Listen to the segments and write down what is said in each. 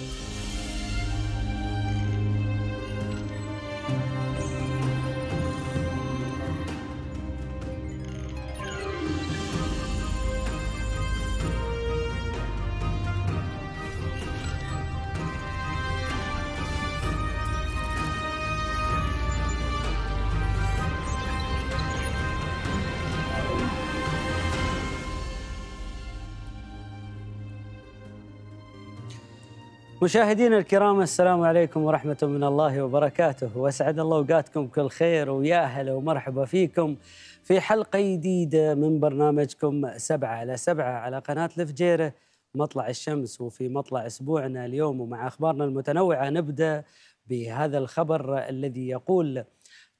Thank you. مشاهدينا الكرام السلام عليكم ورحمة من الله وبركاته وأسعد الله أوقاتكم كل خير ويا هلا ومرحبا فيكم في حلقة جديدة من برنامجكم سبعة على سبعة على قناة الفجيرة مطلع الشمس وفي مطلع أسبوعنا اليوم ومع أخبارنا المتنوعة نبدأ بهذا الخبر الذي يقول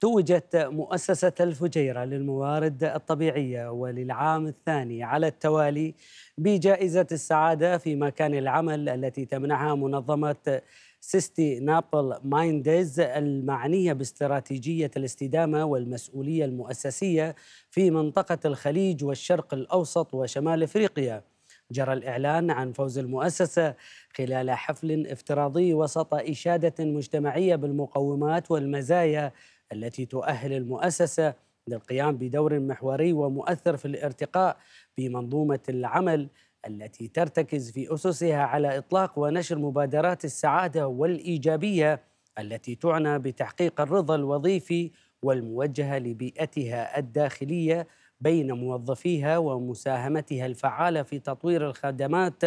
توجت مؤسسة الفجيرة للموارد الطبيعية وللعام الثاني على التوالي بجائزة السعادة في مكان العمل التي تمنحها منظمة سيستي نابل مايندز المعنية باستراتيجية الاستدامة والمسؤولية المؤسسية في منطقة الخليج والشرق الأوسط وشمال إفريقيا جرى الإعلان عن فوز المؤسسة خلال حفل افتراضي وسط إشادة مجتمعية بالمقومات والمزايا التي تؤهل المؤسسة للقيام بدور محوري ومؤثر في الارتقاء بمنظومه العمل التي ترتكز في اسسها على اطلاق ونشر مبادرات السعاده والايجابيه التي تعنى بتحقيق الرضا الوظيفي والموجهه لبيئتها الداخليه بين موظفيها ومساهمتها الفعاله في تطوير الخدمات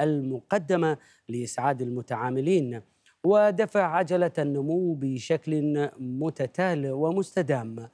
المقدمه لاسعاد المتعاملين ودفع عجله النمو بشكل متتال ومستدام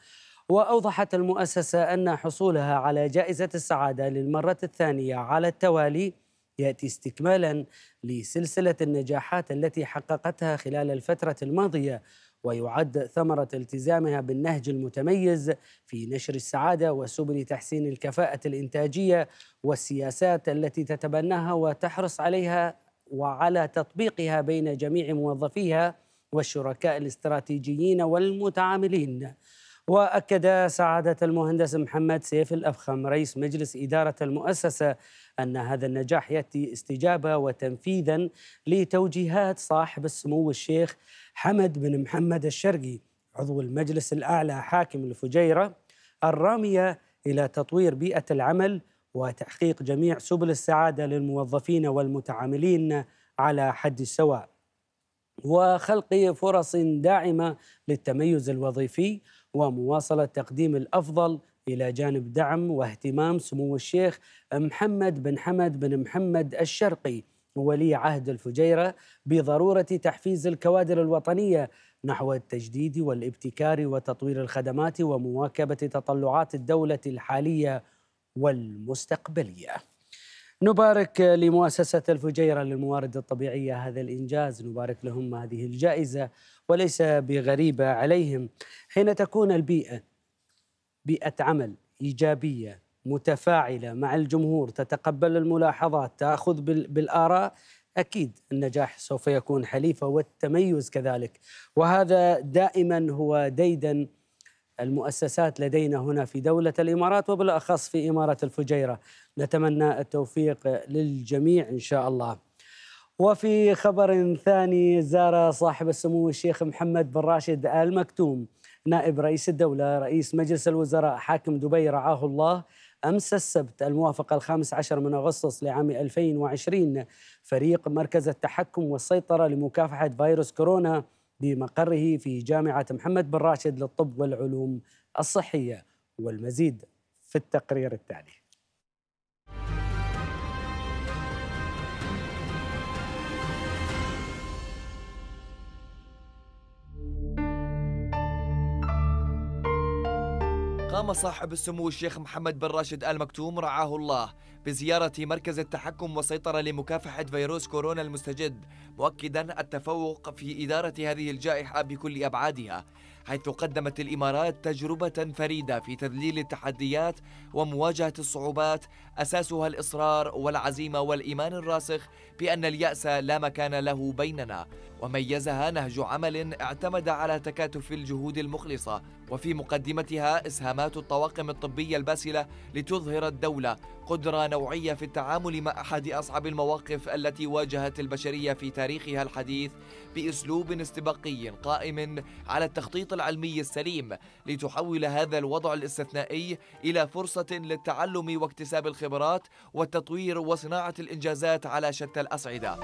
وأوضحت المؤسسة أن حصولها على جائزة السعادة للمرة الثانية على التوالي يأتي استكمالا لسلسلة النجاحات التي حققتها خلال الفترة الماضية ويعد ثمرة التزامها بالنهج المتميز في نشر السعادة وسبل تحسين الكفاءة الإنتاجية والسياسات التي تتبناها وتحرص عليها وعلى تطبيقها بين جميع موظفيها والشركاء الاستراتيجيين والمتعاملين وأكد سعادة المهندس محمد سيف الأفخم رئيس مجلس إدارة المؤسسة أن هذا النجاح يأتي استجابة وتنفيذا لتوجيهات صاحب السمو الشيخ حمد بن محمد الشرقي عضو المجلس الأعلى حاكم الفجيرة الرامية إلى تطوير بيئة العمل وتحقيق جميع سبل السعادة للموظفين والمتعاملين على حد سواء وخلق فرص داعمة للتميز الوظيفي ومواصلة تقديم الأفضل إلى جانب دعم واهتمام سمو الشيخ محمد بن حمد بن محمد الشرقي ولي عهد الفجيرة بضرورة تحفيز الكوادر الوطنية نحو التجديد والابتكار وتطوير الخدمات ومواكبة تطلعات الدولة الحالية والمستقبلية نبارك لمؤسسة الفجيرة للموارد الطبيعية هذا الإنجاز نبارك لهم هذه الجائزة وليس بغريبة عليهم حين تكون البيئة بيئة عمل إيجابية متفاعلة مع الجمهور تتقبل الملاحظات تأخذ بالآراء أكيد النجاح سوف يكون حليفة والتميز كذلك وهذا دائما هو ديدن المؤسسات لدينا هنا في دولة الإمارات وبالأخص في إمارة الفجيرة نتمنى التوفيق للجميع إن شاء الله وفي خبر ثاني زار صاحب السمو الشيخ محمد بن راشد آل مكتوم نائب رئيس الدولة رئيس مجلس الوزراء حاكم دبي رعاه الله أمس السبت الموافق الخامس عشر من أغسطس لعام 2020 فريق مركز التحكم والسيطرة لمكافحة فيروس كورونا بمقره في جامعة محمد بن راشد للطب والعلوم الصحية والمزيد في التقرير التالي قام صاحب السمو الشيخ محمد بن راشد آل مكتوم رعاه الله بزيارة مركز التحكم والسيطرة لمكافحة فيروس كورونا المستجد مؤكدا التفوق في إدارة هذه الجائحة بكل أبعادها حيث قدمت الإمارات تجربة فريدة في تذليل التحديات ومواجهة الصعوبات أساسها الإصرار والعزيمة والإيمان الراسخ بأن اليأس لا مكان له بيننا وميزها نهج عمل اعتمد على تكاتف الجهود المخلصة وفي مقدمتها إسهامات الطواقم الطبية الباسلة لتظهر الدولة قدرة نوعية في التعامل مع أحد أصعب المواقف التي واجهت البشرية في تاريخها الحديث بأسلوب استباقي قائم على التخطيط العلمي السليم لتحول هذا الوضع الاستثنائي إلى فرصة للتعلم واكتساب الخبرات والتطوير وصناعة الإنجازات على شتى الأصعدة.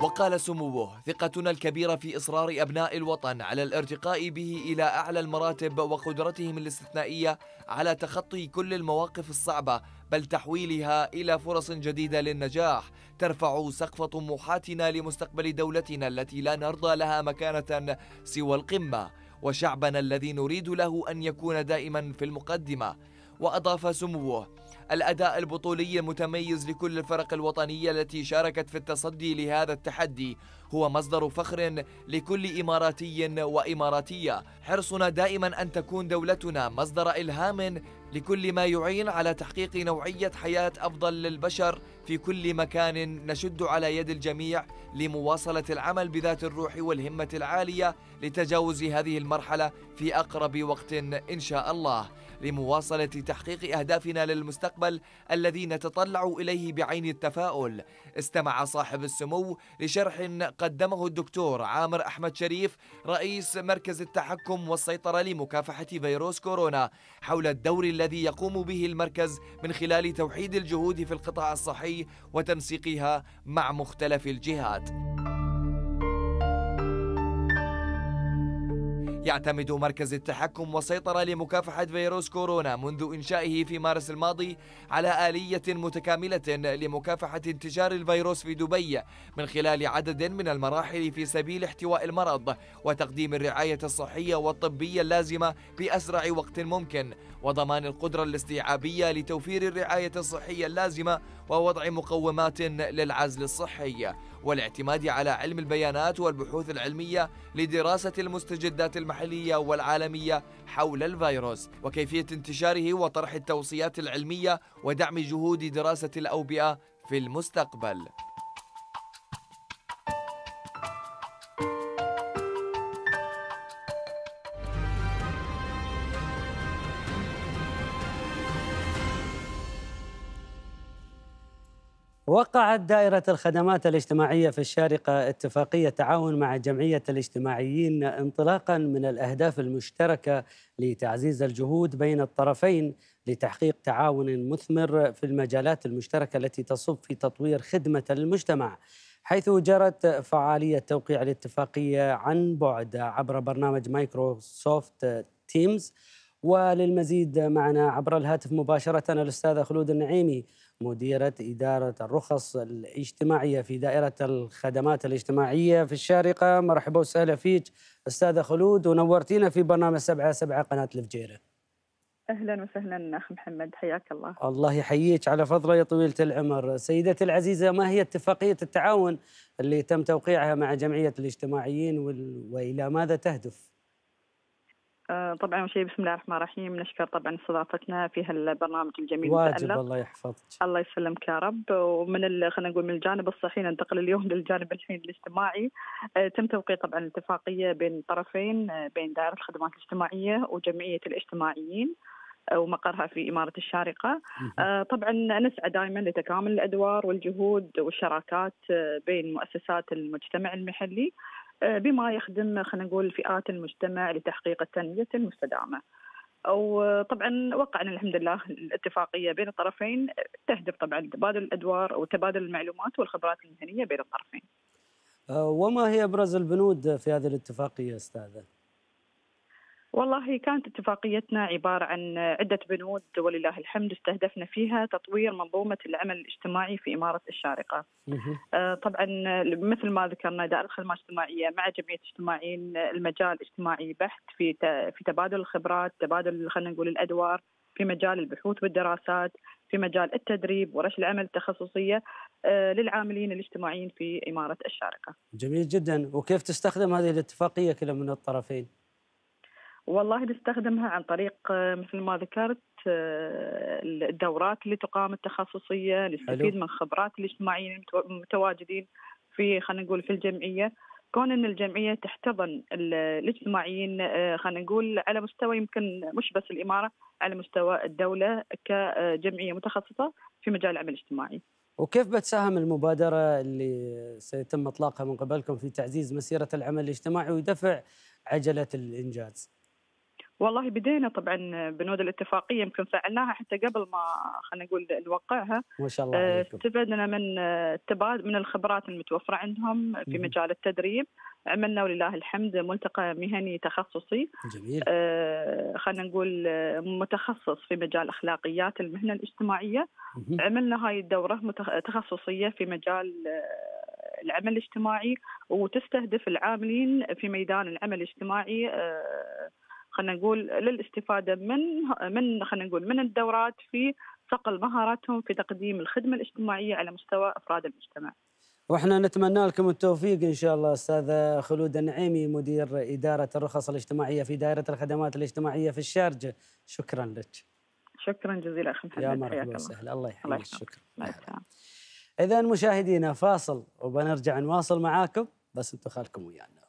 وقال سموه ثقتنا الكبيرة في إصرار أبناء الوطن على الارتقاء به إلى أعلى المراتب وقدرتهم الاستثنائية على تخطي كل المواقف الصعبة بل تحويلها إلى فرص جديدة للنجاح ترفع سقف طموحاتنا لمستقبل دولتنا التي لا نرضى لها مكانة سوى القمة وشعبنا الذي نريد له أن يكون دائما في المقدمة وأضاف سموه الأداء البطولي المتميز لكل الفرق الوطنية التي شاركت في التصدي لهذا التحدي هو مصدر فخر لكل إماراتي وإماراتية حرصنا دائما أن تكون دولتنا مصدر إلهام لكل ما يعين على تحقيق نوعية حياة أفضل للبشر في كل مكان نشد على يد الجميع لمواصلة العمل بذات الروح والهمة العالية لتجاوز هذه المرحلة في أقرب وقت إن شاء الله لمواصلة تحقيق أهدافنا للمستقبل الذي نتطلع إليه بعين التفاؤل استمع صاحب السمو لشرح قدمه الدكتور عامر أحمد شريف رئيس مركز التحكم والسيطرة لمكافحة فيروس كورونا حول الدور الذي يقوم به المركز من خلال توحيد الجهود في القطاع الصحي وتنسيقها مع مختلف الجهات يعتمد مركز التحكم والسيطرة لمكافحة فيروس كورونا منذ إنشائه في مارس الماضي على آلية متكاملة لمكافحة انتشار الفيروس في دبي من خلال عدد من المراحل في سبيل احتواء المرض وتقديم الرعاية الصحية والطبية اللازمة بأسرع وقت ممكن وضمان القدرة الاستيعابية لتوفير الرعاية الصحية اللازمة ووضع مقومات للعزل الصحي والاعتماد على علم البيانات والبحوث العلمية لدراسة المستجدات المحلية والعالمية حول الفيروس وكيفية انتشاره وطرح التوصيات العلمية ودعم جهود دراسة الأوبئة في المستقبل وقعت دائرة الخدمات الاجتماعية في الشارقة اتفاقية تعاون مع جمعية الاجتماعيين انطلاقا من الأهداف المشتركة لتعزيز الجهود بين الطرفين لتحقيق تعاون مثمر في المجالات المشتركة التي تصب في تطوير خدمة المجتمع حيث جرت فعالية توقيع الاتفاقية عن بعد عبر برنامج مايكروسوفت تيمز وللمزيد معنا عبر الهاتف مباشرة الأستاذة خلود النعيمي مديرة إدارة الرخص الاجتماعية في دائرة الخدمات الاجتماعية في الشارقة مرحبا وسهلا فيك أستاذة خلود ونورتينا في برنامج سبعة سبعة قناة الفجيرة اهلا وسهلا اخ محمد حياك الله الله يحييك على فضله يا طويله العمر سيدتي العزيزه ما هي اتفاقيه التعاون اللي تم توقيعها مع جمعيه الاجتماعيين والى ماذا تهدف آه، طبعا اول شيء بسم الله الرحمن الرحيم نشكر طبعا استضافتنا في هالبرنامج الجميل واجب الله يحفظك الله يسلمك يا رب ومن خلينا نقول من الجانب الصحي ننتقل اليوم للجانب الحين الاجتماعي آه، تم توقيع طبعا الاتفاقيه بين الطرفين آه، بين دائره الخدمات الاجتماعيه وجمعيه الاجتماعيين ومقرها في إمارة الشارقة طبعا نسعى دائما لتكامل الأدوار والجهود والشراكات بين مؤسسات المجتمع المحلي آه، بما يخدم خلينا نقول فئات المجتمع لتحقيق التنميه المستدامه. وطبعا آه، وقعنا الحمد لله الاتفاقيه بين الطرفين تهدف طبعا تبادل الادوار وتبادل المعلومات والخبرات المهنيه بين الطرفين. آه، وما هي ابرز البنود في هذه الاتفاقيه استاذه؟ والله كانت اتفاقيتنا عبارة عن عدة بنود ولله الحمد استهدفنا فيها تطوير منظومة العمل الاجتماعي في إمارة الشارقة آه، طبعا مثل ما ذكرنا دائرة الخدمة الاجتماعية مع جمعية اجتماعيين المجال اجتماعي بحث في في تبادل الخبرات تبادل خلينا نقول الأدوار في مجال البحوث والدراسات في مجال التدريب ورش العمل التخصصية آه، للعاملين الاجتماعيين في إمارة الشارقة جميل جدا وكيف تستخدم هذه الاتفاقية كلا من الطرفين؟ والله نستخدمها عن طريق آه، مثل ما ذكرت آه، الدورات اللي تقام التخصصيه نستفيد من خبرات الاجتماعيين المتواجدين في خلينا نقول في الجمعيه كون ان الجمعيه تحتضن الاجتماعيين آه، خلينا نقول على مستوى يمكن مش بس الاماره على مستوى الدوله كجمعيه متخصصه في مجال العمل الاجتماعي. وكيف بتساهم المبادره اللي سيتم اطلاقها من قبلكم في تعزيز مسيره العمل الاجتماعي ودفع عجله الانجاز؟ والله بدينا طبعا بنود الاتفاقيه يمكن فعلناها حتى قبل ما خلينا نقول نوقعها ما شاء الله آه، استفدنا من التبادل من الخبرات المتوفره عندهم في مجال التدريب عملنا ولله الحمد ملتقى مهني تخصصي جميل آه، خلينا نقول آه، متخصص في مجال اخلاقيات المهنه الاجتماعيه مم. عملنا هاي الدوره تخصصيه في مجال العمل الاجتماعي وتستهدف العاملين في ميدان العمل الاجتماعي خلينا نقول للاستفاده من من خلينا نقول من الدورات في صقل مهاراتهم في تقديم الخدمه الاجتماعيه على مستوى افراد المجتمع. واحنا نتمنى لكم التوفيق ان شاء الله استاذ خلود النعيمي مدير اداره الرخص الاجتماعيه في دائره الخدمات الاجتماعيه في الشارجه شكرا لك. شكرا جزيلا اخي محمد يا مرحبا وسهلا الله يحييك شكرا. اذا مشاهدينا فاصل وبنرجع نواصل معاكم بس انتم خالكم ويانا.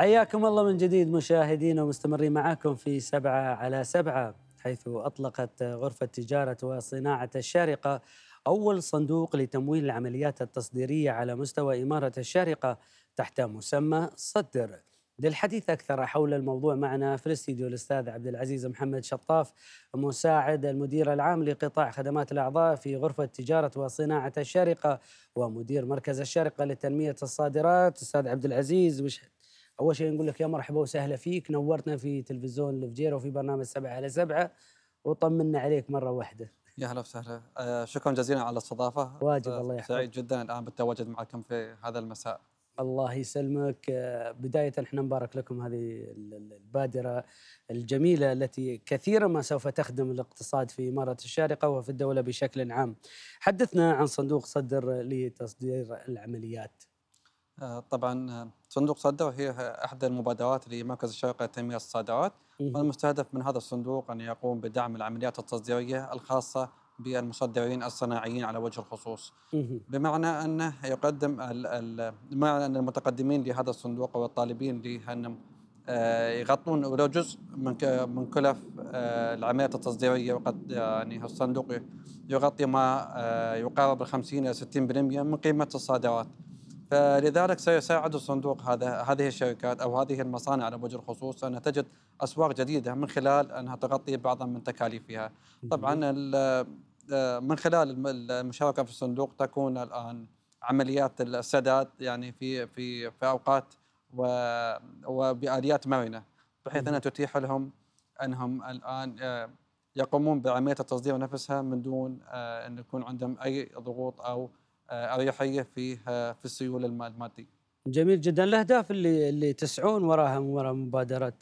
حياكم الله من جديد مشاهدينا ومستمرين معاكم في سبعة على سبعة حيث أطلقت غرفة تجارة وصناعة الشارقة أول صندوق لتمويل العمليات التصديرية على مستوى إمارة الشارقة تحت مسمى صدر للحديث أكثر حول الموضوع معنا في الاستديو الأستاذ عبد العزيز محمد شطاف مساعد المدير العام لقطاع خدمات الأعضاء في غرفة تجارة وصناعة الشارقة ومدير مركز الشارقة لتنمية الصادرات أستاذ عبد العزيز وش اول شيء نقول لك يا مرحبا وسهلا فيك نورتنا في تلفزيون الفجيره وفي برنامج سبعة على سبعة وطمنا عليك مره واحده يا هلا وسهلا آه، شكرا جزيلا على الاستضافه واجب آه، الله يحفظك سعيد جدا الان بالتواجد معكم في هذا المساء الله يسلمك آه، بداية احنا نبارك لكم هذه البادرة الجميلة التي كثيرا ما سوف تخدم الاقتصاد في إمارة الشارقة وفي الدولة بشكل عام حدثنا عن صندوق صدر لتصدير العمليات آه، طبعا آه، صندوق صدر هي احدى المبادرات لمركز الشرق لتنميه الصادرات والمستهدف من هذا الصندوق ان يقوم بدعم العمليات التصديريه الخاصه بالمصدرين الصناعيين على وجه الخصوص بمعنى انه يقدم بمعنى ان المتقدمين لهذا الصندوق والطالبين لانهم يغطون ولو جزء من من كلف آه، العمليات التصديريه وقد يعني الصندوق يغطي ما يقارب ال 50 الى 60% من قيمه الصادرات فلذلك سيساعد الصندوق هذا هذه الشركات او هذه المصانع على وجه الخصوص ان تجد اسواق جديده من خلال انها تغطي بعضا من تكاليفها. طبعا آه، من خلال المشاركه في الصندوق تكون الان عمليات السداد يعني في في في اوقات وباليات مرنه بحيث انها تتيح لهم انهم الان آه، يقومون بعمليه التصدير نفسها من دون آه، ان يكون عندهم اي ضغوط او اريحيه آه، في آه، في السيوله الماديه. جميل جدا الاهداف اللي اللي تسعون وراها وراء مبادره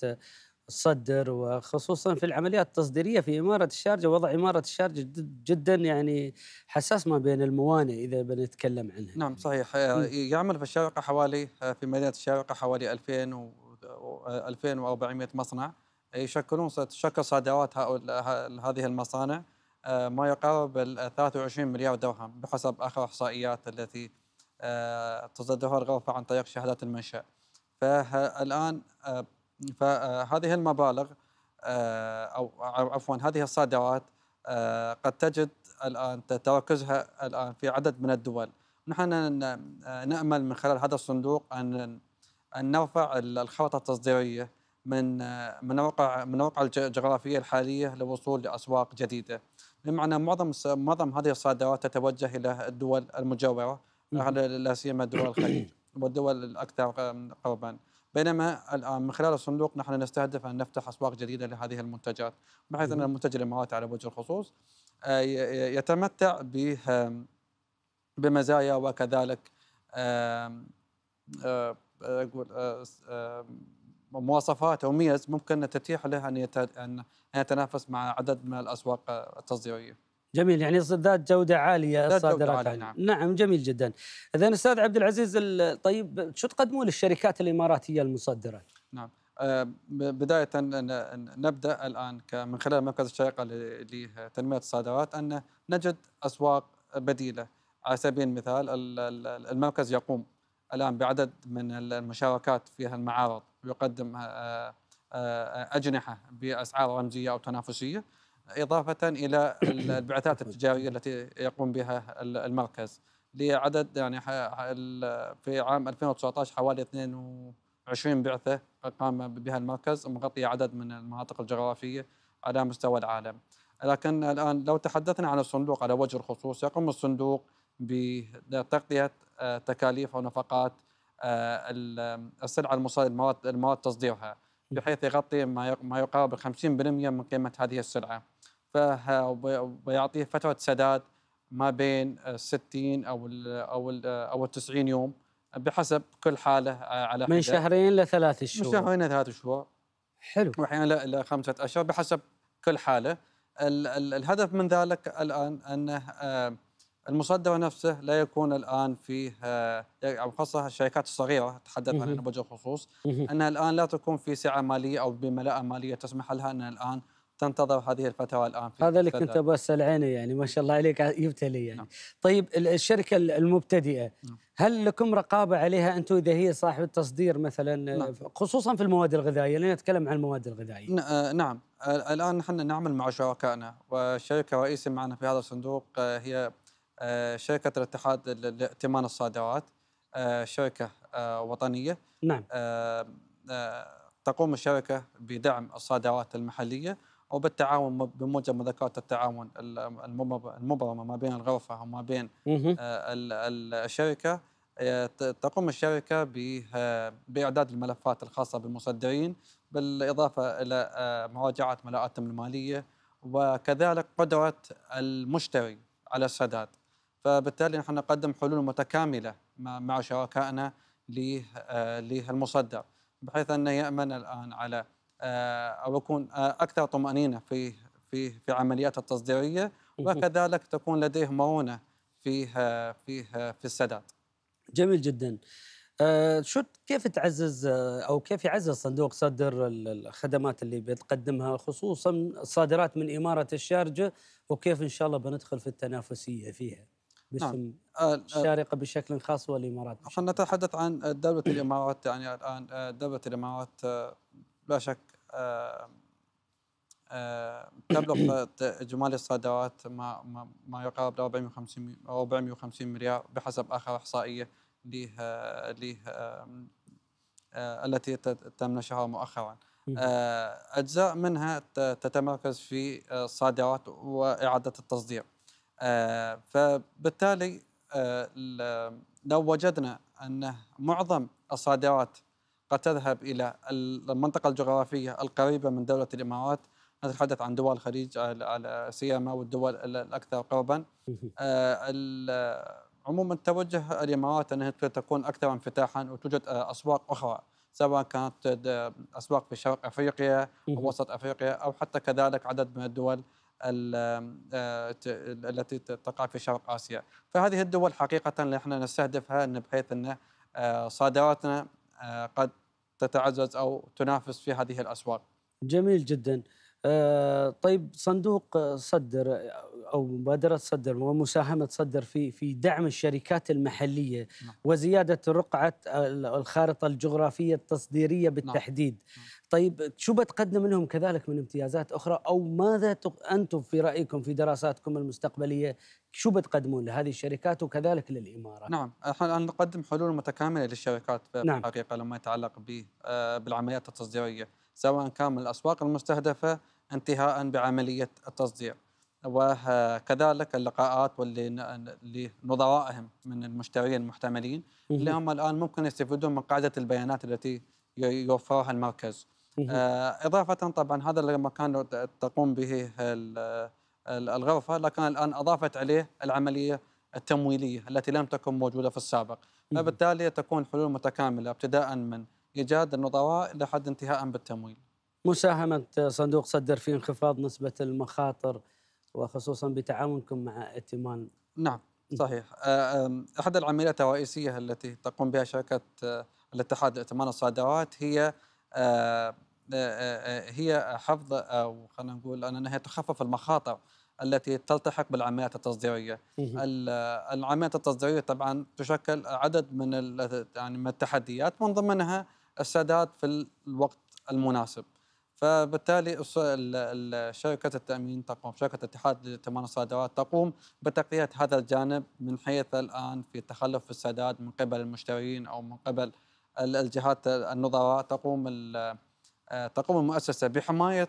الصدر وخصوصا في العمليات التصديريه في اماره الشارجه وضع اماره الشارجه جدا يعني حساس ما بين الموانئ اذا بنتكلم عنها. نعم صحيح آه، يعمل في الشارقه حوالي في مدينه الشارقه حوالي 2000 و 2400 مصنع يشكلون تشكل صادرات هذه المصانع آه، ما يقارب ال 23 مليار درهم بحسب اخر احصائيات التي آه، تصدرها الغرفه عن طريق شهادات المنشا. فالان آه، فهذه المبالغ او عفوا هذه الصادرات قد تجد الان تركزها الان في عدد من الدول. نحن نامل من خلال هذا الصندوق ان ان نرفع الخرطه التصديريه من من موقع من موقع الجغرافيه الحاليه للوصول لاسواق جديده. بمعنى معظم معظم هذه الصادرات تتوجه الى الدول المجاوره لا سيما دول الخليج والدول الاكثر قربا بينما الان من خلال الصندوق نحن نستهدف ان نفتح اسواق جديده لهذه المنتجات بحيث ان المنتج الاماراتي على وجه الخصوص آه، يتمتع بمزايا وكذلك آه، اقول آه، مواصفات او ميز ممكن تتيح له ان ان يتنافس مع عدد من الاسواق التصديريه. جميل يعني ذات جوده عاليه الصادرات نعم. نعم جميل جدا. اذا استاذ عبد العزيز طيب شو تقدمون للشركات الاماراتيه المصدره؟ نعم آه، بداية نبدأ الآن من خلال مركز الشركة لتنمية الصادرات أن نجد أسواق بديلة على سبيل المثال المركز يقوم الآن بعدد من المشاركات في المعارض يقدم آه، آه، أجنحة بأسعار رمزية أو تنافسية إضافة إلى البعثات التجارية التي يقوم بها المركز لعدد يعني في عام 2019 حوالي 22 بعثة قام بها المركز مغطية عدد من المناطق الجغرافية على مستوى العالم لكن الآن لو تحدثنا عن الصندوق على وجه الخصوص يقوم الصندوق بتغطية آه، تكاليف ونفقات آه، السلعه المصادره المواد المواد تصديرها بحيث يغطي ما يقارب 50% من قيمه هذه السلعه ويعطيه فتره سداد ما بين 60 او الـ او ال او 90 يوم بحسب كل حاله على من شهرين لثلاث شهور من شهرين لثلاث شهور حلو واحيانا الى خمسه اشهر بحسب كل حاله الهدف من ذلك الان انه آه، المصدر نفسه لا يكون الان فيه او آه، خاصه الشركات الصغيره اتحدث عن بوجه الخصوص انها الان لا تكون في سعه ماليه او بملاءه ماليه تسمح لها انها الان تنتظر هذه الفتره الان في هذا اللي كنت بسال عنه يعني ما شاء الله عليك جبت لي يعني نعم. طيب الشركه المبتدئه نعم. هل لكم رقابه عليها انتم اذا هي صاحب التصدير مثلا آه، نعم. خصوصا في المواد الغذائيه لان نتكلم عن المواد الغذائيه آه، نعم الان نحن نعمل مع شركائنا والشركه الرئيسيه معنا في هذا الصندوق هي آه، شركه الاتحاد لائتمان الصادرات آه، شركه آه، وطنيه نعم تقوم الشركه بدعم الصادرات المحليه وبالتعاون بموجب مذكرات التعاون المبرمه ما بين الغرفه وما بين الشركه تقوم الشركه باعداد الملفات الخاصه بالمصدرين بالاضافه الى مراجعه ملاءاتهم الماليه وكذلك قدره المشتري على السداد فبالتالي نحن نقدم حلول متكاملة مع شركائنا للمصدر آه، بحيث أنه يأمن الآن على آه، أو يكون آه، أكثر طمأنينة في في في عمليات التصديرية وكذلك تكون لديه مرونة في في في السداد. جميل جدا. شو كيف تعزز او كيف يعزز صندوق صدر الخدمات اللي بتقدمها خصوصا الصادرات من اماره الشارجه وكيف ان شاء الله بندخل في التنافسيه فيها؟ نعم. باسم نعم. الشارقه بشكل خاص والامارات نحن نتحدث عن دوله الامارات يعني الان دوله الامارات آه، لا شك تبلغ اجمالي الصادرات ما ما يقارب 450 450 مليار بحسب اخر احصائيه ليه ليه التي تم نشرها مؤخرا اجزاء منها تتمركز في الصادرات واعاده التصدير آه، فبالتالي آه، لو وجدنا أن معظم الصادرات قد تذهب إلى المنطقة الجغرافية القريبة من دولة الإمارات نتحدث عن دول الخليج على سيما والدول الأكثر قربا آه، عموما توجه الإمارات أنها تكون أكثر انفتاحا وتوجد أسواق أخرى سواء كانت أسواق في شرق أفريقيا أو وسط أفريقيا أو حتى كذلك عدد من الدول آه، التي تقع في شرق اسيا، فهذه الدول حقيقه اللي احنا نستهدفها ان بحيث ان آه، صادراتنا آه، قد تتعزز او تنافس في هذه الاسواق. جميل جدا. آه، طيب صندوق صدر او مبادره صدر ومساهمه صدر في في دعم الشركات المحليه نعم. وزياده رقعه الخارطه الجغرافيه التصديريه نعم. بالتحديد نعم. طيب شو بتقدم لهم كذلك من امتيازات اخرى او ماذا انتم في رايكم في دراساتكم المستقبليه شو بتقدمون لهذه الشركات وكذلك للاماره؟ نعم احنا نقدم حلول متكامله للشركات في نعم. الحقيقه لما يتعلق آه، بالعمليات التصديريه سواء كان من الأسواق المستهدفة انتهاء بعملية التصدير وكذلك اللقاءات لنظرائهم من المشترين المحتملين اللي هم الآن ممكن يستفيدون من قاعدة البيانات التي يوفرها المركز آه، إضافة طبعا هذا لما كان تقوم به الغرفة لكن الآن أضافت عليه العملية التمويلية التي لم تكن موجودة في السابق فبالتالي تكون حلول متكاملة ابتداء من إيجاد النظراء لحد انتهاء بالتمويل مساهمة صندوق صدر في انخفاض نسبة المخاطر وخصوصا بتعاونكم مع ائتمان نعم صحيح آه، أحد العمليات الرئيسية التي تقوم بها شركة آه، الاتحاد لائتمان الصادرات هي آه، هي حفظ او خلينا نقول انها تخفف المخاطر التي تلتحق بالعمليات التصديريه. العمليات التصديريه طبعا تشكل عدد من يعني من التحديات من ضمنها السداد في الوقت المناسب فبالتالي شركة التأمين تقوم شركة اتحاد لتمان الصادرات تقوم بتغطية هذا الجانب من حيث الآن في تخلف في السداد من قبل المشترين أو من قبل الجهات النظراء تقوم آه، تقوم المؤسسة بحماية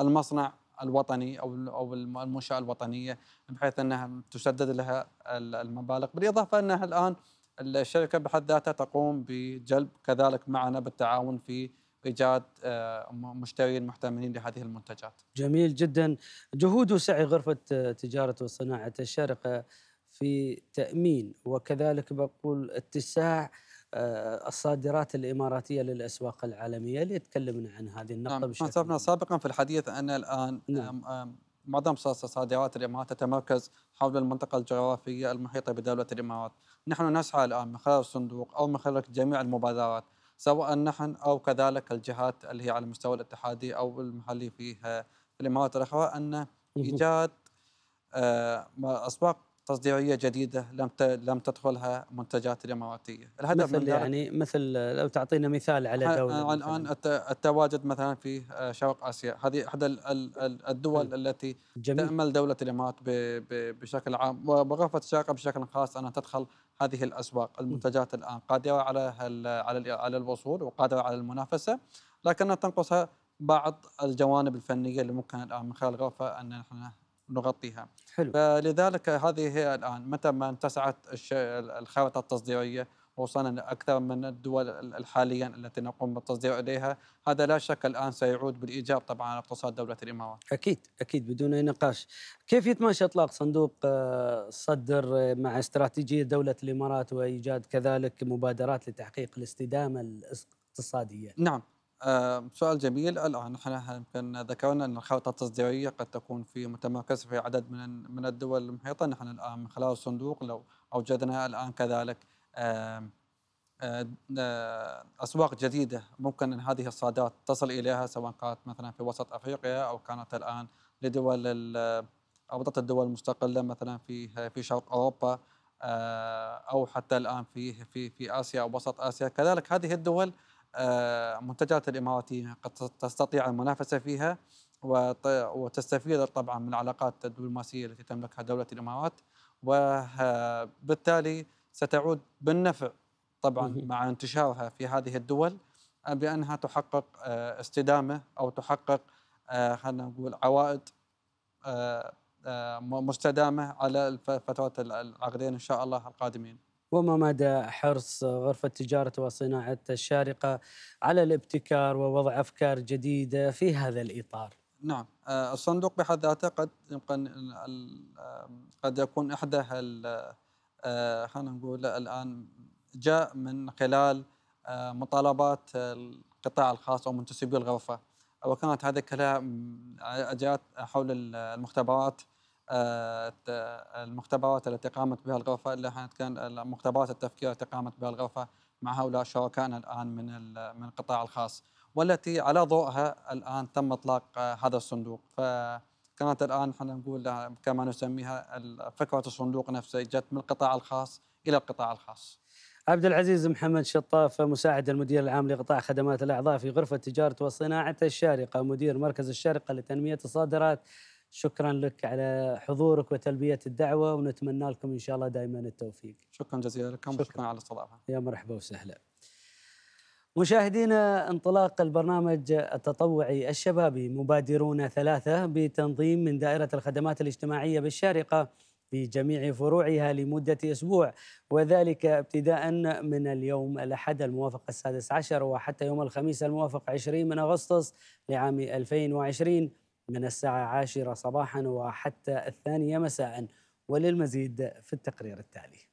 المصنع الوطني أو أو المنشأة الوطنية بحيث أنها تسدد لها المبالغ بالإضافة أنها الآن الشركه بحد ذاتها تقوم بجلب كذلك معنا بالتعاون في ايجاد آه، مشترين محتملين لهذه المنتجات. جميل جدا، جهود وسعي غرفه آه، تجاره وصناعه الشارقه في تامين وكذلك بقول اتساع آه، الصادرات الاماراتيه للاسواق العالميه اللي تكلمنا عن هذه النقطه نعم بشكل سابقا في الحديث ان الان نعم. معظم صادرات الامارات تتمركز حول المنطقة الجغرافية المحيطة بدولة الإمارات نحن نسعى الآن من خلال الصندوق أو من خلال جميع المبادرات سواء نحن أو كذلك الجهات اللي هي على المستوى الاتحادي أو المحلي فيها في الإمارات الأخرى أن إيجاد آه، أسواق تصديريه جديده لم لم تدخلها منتجات الاماراتيه، الهدف مثل من يعني مثل لو تعطينا مثال على دوله آه، الان التواجد مثلا في آه، شرق اسيا، هذه احدى الدول حلو. التي جميل. تامل دوله الامارات بشكل عام وبغرفه الشرق بشكل خاص انها تدخل هذه الاسواق، المنتجات الان قادره على على على الوصول وقادره على المنافسه لكنها تنقصها بعض الجوانب الفنيه اللي ممكن الان من خلال الغرفه ان احنا نغطيها حلو فلذلك هذه هي الان متى ما اتسعت الخارطه التصديريه وصلنا اكثر من الدول حاليا التي نقوم بالتصدير اليها، هذا لا شك الان سيعود بالايجاب طبعا على اقتصاد دوله الامارات. اكيد اكيد بدون اي نقاش. كيف يتماشى اطلاق صندوق الصدر آه، آه، مع استراتيجيه دوله الامارات وايجاد كذلك مبادرات لتحقيق الاستدامه الاقتصاديه؟ نعم، آه سؤال جميل الآن نحن يمكن ذكرنا أن الخارطة التصديرية قد تكون في متمركزة في عدد من من الدول المحيطة نحن الآن من خلال الصندوق لو أوجدنا الآن كذلك آه،, آه أسواق جديدة ممكن أن هذه الصادرات تصل إليها سواء كانت مثلا في وسط أفريقيا أو كانت الآن لدول آه، أوضة الدول المستقلة مثلا في في شرق أوروبا آه، أو حتى الآن في في في آسيا أو وسط آسيا كذلك هذه الدول آه، منتجات الإماراتية قد تستطيع المنافسة فيها وتستفيد طبعا من العلاقات الدبلوماسية التي تملكها دولة الإمارات وبالتالي ستعود بالنفع طبعا مع انتشارها في هذه الدول آه، بأنها تحقق آه، استدامة أو تحقق خلينا نقول عوائد مستدامة على الفترات العقدين إن شاء الله القادمين وما مدى حرص غرفة تجارة وصناعة الشارقة على الابتكار ووضع أفكار جديدة في هذا الإطار نعم آه، الصندوق بحد ذاته قد يمكن قد يكون إحدى آه، خلينا نقول الآن جاء من خلال آه، مطالبات القطاع الخاص أو منتسبي الغرفة وكانت هذه كلها جاءت حول المختبرات آه، المختبرات التي قامت بها الغرفة اللي كان مختبرات التفكير التي قامت بها الغرفة مع هؤلاء شركائنا الآن من من القطاع الخاص والتي على ضوءها الآن تم إطلاق آه، هذا الصندوق فكانت الآن احنا نقول آه، كما نسميها فكرة الصندوق نفسه جت من القطاع الخاص إلى القطاع الخاص عبد العزيز محمد شطاف مساعد المدير العام لقطاع خدمات الاعضاء في غرفه تجاره وصناعه الشارقه مدير مركز الشارقه لتنميه الصادرات شكرا لك على حضورك وتلبيه الدعوه ونتمنى لكم ان شاء الله دائما التوفيق. شكرا جزيلا لكم وشكرا على الاستضافه. يا مرحبا وسهلا. مشاهدينا انطلاق البرنامج التطوعي الشبابي مبادرون ثلاثه بتنظيم من دائره الخدمات الاجتماعيه بالشارقه بجميع فروعها لمدة أسبوع وذلك ابتداء من اليوم الأحد الموافق السادس عشر وحتى يوم الخميس الموافق 20 من أغسطس لعام 2020 من الساعة عاشرة صباحا وحتى الثانية مساء وللمزيد في التقرير التالي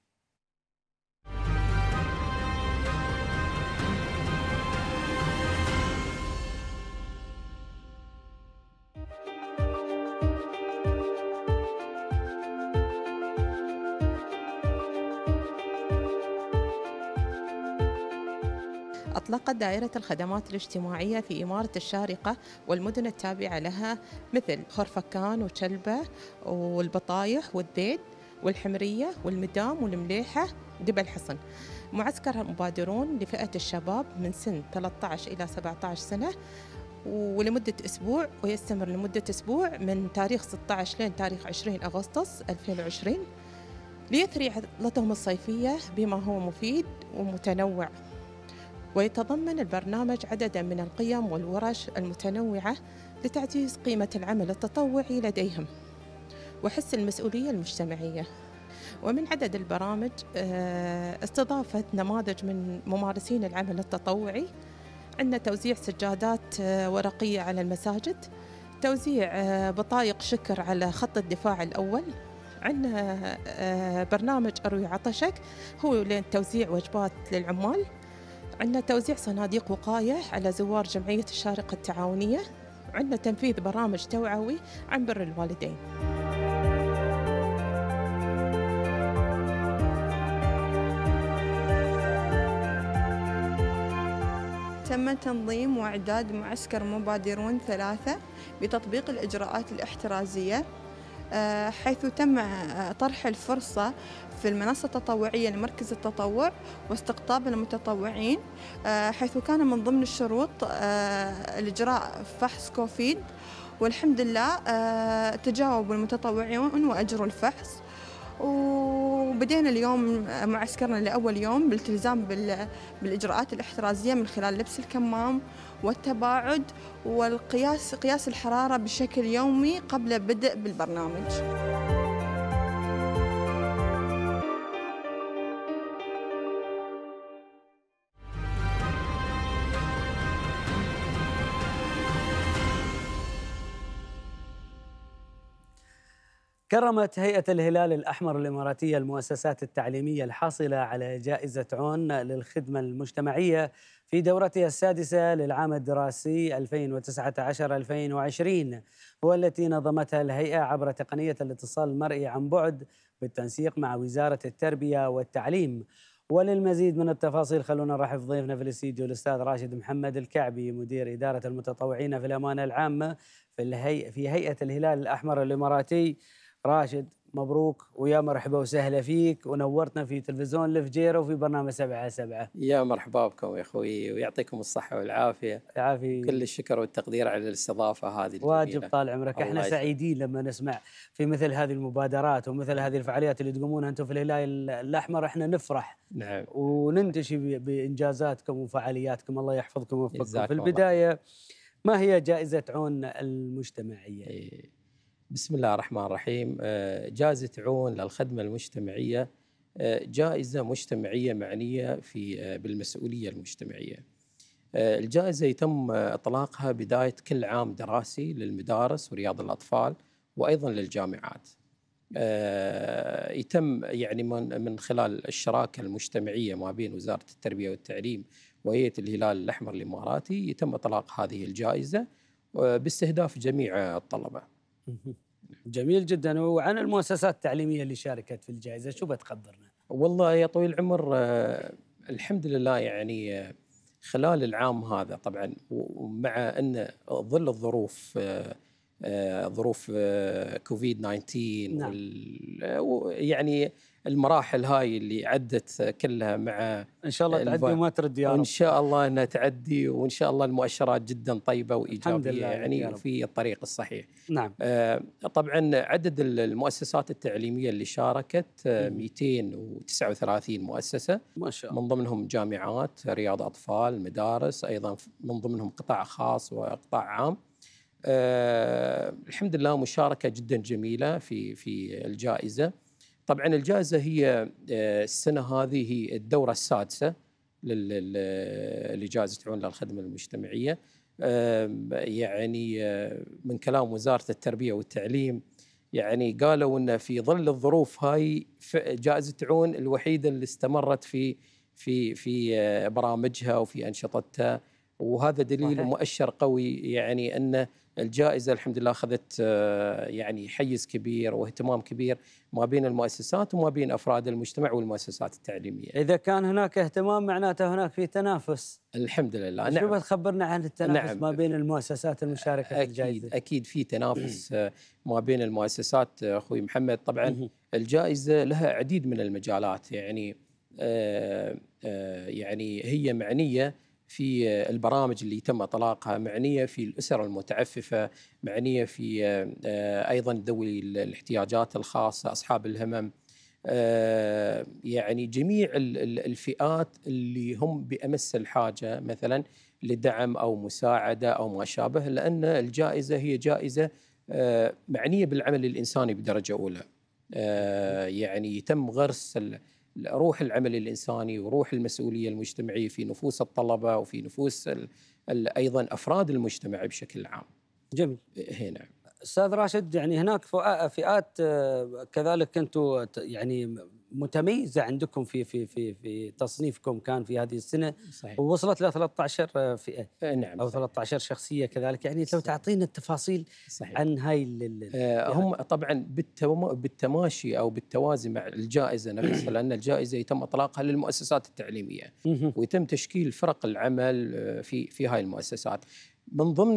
أطلقت دائرة الخدمات الاجتماعية في إمارة الشارقة والمدن التابعة لها مثل خرفكان وشلبة والبطايح والذيد والحمرية والمدام والمليحة دبل الحصن معسكر مبادرون لفئة الشباب من سن 13 إلى 17 سنة ولمدة أسبوع ويستمر لمدة أسبوع من تاريخ 16 لين تاريخ 20 أغسطس 2020 ليثري عطلتهم الصيفية بما هو مفيد ومتنوع ويتضمن البرنامج عددا من القيم والورش المتنوعة لتعزيز قيمة العمل التطوعي لديهم وحس المسؤولية المجتمعية ومن عدد البرامج آه، استضافة نماذج من ممارسين العمل التطوعي عندنا توزيع سجادات آه، ورقية على المساجد توزيع آه، بطايق شكر على خط الدفاع الأول عندنا برنامج أروي عطشك هو لتوزيع وجبات للعمال عندنا توزيع صناديق وقاية على زوار جمعية الشارقة التعاونية وعندنا تنفيذ برامج توعوي عن بر الوالدين تم تنظيم واعداد معسكر مبادرون ثلاثه بتطبيق الاجراءات الاحترازيه آه، حيث تم آه، طرح الفرصة في المنصة التطوعية لمركز التطوع واستقطاب المتطوعين آه، حيث كان من ضمن الشروط الإجراء فحص كوفيد والحمد لله تجاوب المتطوعون وأجروا الفحص وبدينا اليوم معسكرنا لأول يوم بالالتزام بالإجراءات الاحترازية من خلال لبس الكمام والتباعد والقياس قياس الحرارة بشكل يومي قبل بدء بالبرنامج. كرمت هيئة الهلال الأحمر الإماراتية المؤسسات التعليمية الحاصلة على جائزة عون للخدمة المجتمعية في دورتها السادسة للعام الدراسي 2019-2020 والتي نظمتها الهيئة عبر تقنية الاتصال المرئي عن بعد بالتنسيق مع وزارة التربية والتعليم وللمزيد من التفاصيل خلونا نرحب ضيفنا في الاستديو الاستاذ راشد محمد الكعبي مدير اداره المتطوعين في الامانه العامه في الهيئه في هيئه الهلال الاحمر الاماراتي راشد مبروك ويا مرحبا وسهلا فيك ونورتنا في تلفزيون الفجيره وفي برنامج سبعة سبعة يا مرحبا بكم يا اخوي ويعطيكم الصحه والعافيه العافيه كل الشكر والتقدير على الاستضافه هذه الجميلة. واجب طال عمرك احنا سعيدين لما نسمع في مثل هذه المبادرات ومثل هذه الفعاليات اللي تقومونها انتم في الهلال الاحمر احنا نفرح نعم وننتشي بانجازاتكم وفعالياتكم الله يحفظكم ويوفقكم في البدايه الله. ما هي جائزه عون المجتمعيه؟ إيه. بسم الله الرحمن الرحيم آه، جائزة عون للخدمة المجتمعية آه، جائزة مجتمعية معنية في آه، بالمسؤولية المجتمعية الجائزة يتم إطلاقها بداية كل عام دراسي للمدارس ورياض الأطفال وأيضا للجامعات يتم يعني من خلال الشراكه المجتمعيه ما بين وزاره التربيه والتعليم وهيئه الهلال الاحمر الاماراتي يتم اطلاق هذه الجائزه باستهداف جميع الطلبه. جميل جدا وعن المؤسسات التعليميه اللي شاركت في الجائزه شو بتخبرنا؟ والله يا طويل العمر آه، الحمد لله يعني آه، خلال العام هذا طبعا ومع ان ظل الظروف آه، آه، ظروف آه، كوفيد 19 نعم. وال... آه، يعني المراحل هاي اللي عدت كلها مع ان شاء الله الب... تعدي وما ترد يا رب وان شاء الله انها تعدي وان شاء الله المؤشرات جدا طيبه وايجابيه الحمد لله يعني في الطريق الصحيح. نعم. آه طبعا عدد المؤسسات التعليميه اللي شاركت 239 مؤسسه ما شاء الله من ضمنهم جامعات، رياض اطفال، مدارس، ايضا من ضمنهم قطاع خاص وقطاع عام. أه الحمد لله مشاركة جدا جميلة في في الجائزة طبعا الجائزة هي آه، السنة هذه هي الدورة السادسة لجائزة عون للخدمة المجتمعية أه يعني آه، من كلام وزارة التربية والتعليم يعني قالوا أن في ظل الظروف هاي جائزة عون الوحيدة اللي استمرت في في في آه، برامجها وفي أنشطتها وهذا دليل ومؤشر قوي يعني انه الجائزه الحمد لله اخذت آه، يعني حيز كبير واهتمام كبير ما بين المؤسسات وما بين افراد المجتمع والمؤسسات التعليميه. اذا كان هناك اهتمام معناته هناك في تنافس. الحمد لله نعم. شو تخبرنا عن التنافس نعم. ما بين المؤسسات المشاركه أكيد في الجائزه؟ اكيد في تنافس آه، ما بين المؤسسات آه، اخوي محمد طبعا الجائزه لها عديد من المجالات يعني يعني هي معنيه في البرامج اللي تم اطلاقها معنيه في الاسر المتعففه، معنيه في آه، ايضا ذوي الاحتياجات الخاصه، اصحاب الهمم آه، يعني جميع الفئات اللي هم بامس الحاجه مثلا لدعم او مساعده او ما شابه لان الجائزه هي جائزه آه، معنيه بالعمل الانساني بدرجه اولى. يعني يتم غرس روح العمل الانساني وروح المسؤوليه المجتمعيه في نفوس الطلبه وفي نفوس ال ال ايضا افراد المجتمع بشكل عام. جميل. هنا. إيه، نعم. استاذ راشد يعني هناك فئات آه، كذلك كنتوا يعني متميزه عندكم في في في في تصنيفكم كان في هذه السنه صحيح. ووصلت الى 13 فئه آه، نعم او 13 صحيح. شخصيه كذلك يعني لو تعطينا التفاصيل صحيح. عن هاي ال آه يعني هم طبعا بالتماشي او بالتوازي مع الجائزه نفسها لان الجائزه يتم اطلاقها للمؤسسات التعليميه ويتم تشكيل فرق العمل آه، في في هاي المؤسسات من ضمن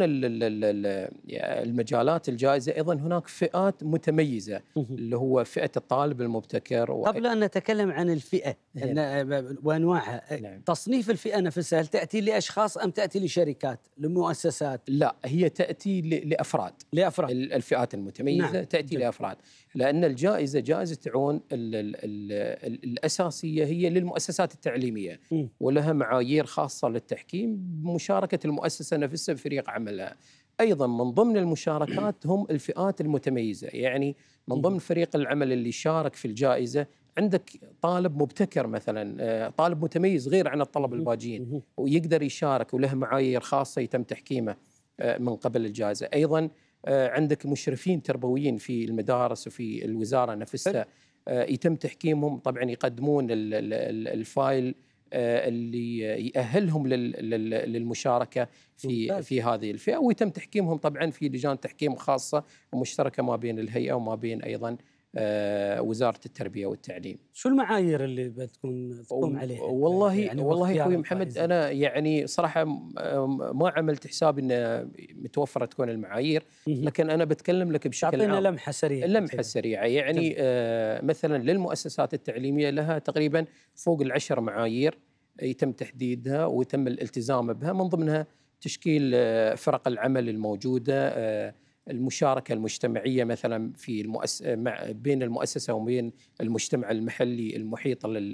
المجالات الجائزه ايضا هناك فئات متميزه اللي هو فئه الطالب المبتكر و... قبل ان نتكلم عن الفئه نعم. وانواعها نعم. تصنيف الفئه نفسها هل تاتي لاشخاص ام تاتي لشركات لمؤسسات لا هي تاتي لافراد لافراد الفئات المتميزه نعم. تاتي لافراد لان الجائزه جائزه عون الـ الـ الـ الـ الاساسيه هي للمؤسسات التعليميه ولها معايير خاصه للتحكيم بمشاركه المؤسسه نفسها بفريق عملها ايضا من ضمن المشاركات هم الفئات المتميزه يعني من ضمن فريق العمل اللي شارك في الجائزه عندك طالب مبتكر مثلا آه، طالب متميز غير عن الطلبه الباجين ويقدر يشارك وله معايير خاصه يتم تحكيمه آه، من قبل الجائزه ايضا آه، عندك مشرفين تربويين في المدارس وفي الوزاره نفسها آه، يتم تحكيمهم طبعا يقدمون الفايل آه، اللي يأهلهم للمشاركة في في هذه الفئة ويتم تحكيمهم طبعا في لجان تحكيم خاصة ومشتركة ما بين الهيئة وما بين أيضا آه، وزاره التربيه والتعليم. شو المعايير اللي بتكون تقوم عليها؟ والله يعني والله اخوي محمد انا يعني صراحه ما عملت حساب ان متوفره تكون المعايير لكن انا بتكلم لك بشكل عام اعطينا لمحه سريعه لمحه سريعه يعني آه مثلا للمؤسسات التعليميه لها تقريبا فوق العشر معايير يتم تحديدها ويتم الالتزام بها من ضمنها تشكيل آه، فرق العمل الموجوده آه المشاركه المجتمعيه مثلا في المؤس... مع... بين المؤسسه وبين المجتمع المحلي المحيط لل...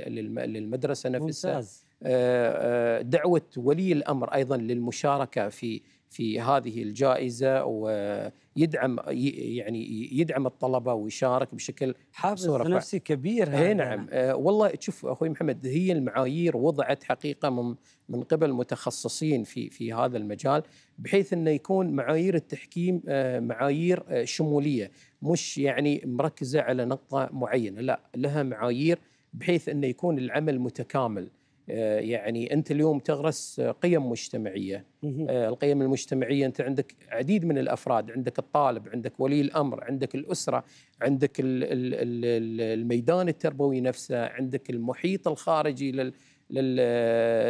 للمدرسه نفسها ممتاز. آه، آه، دعوه ولي الامر ايضا للمشاركه في في هذه الجائزه ويدعم يعني يدعم الطلبه ويشارك بشكل حافز ورفع نفسي كبير هذا إيه نعم آه، والله تشوف اخوي محمد هي المعايير وضعت حقيقه من من قبل متخصصين في في هذا المجال بحيث انه يكون معايير التحكيم آه، معايير آه، شموليه مش يعني مركزه على نقطه معينه لا لها معايير بحيث انه يكون العمل متكامل آه، يعني انت اليوم تغرس آه، قيم مجتمعيه آه، القيم المجتمعيه انت عندك عديد من الافراد عندك الطالب عندك ولي الامر عندك الاسره عندك الميدان التربوي نفسه عندك المحيط الخارجي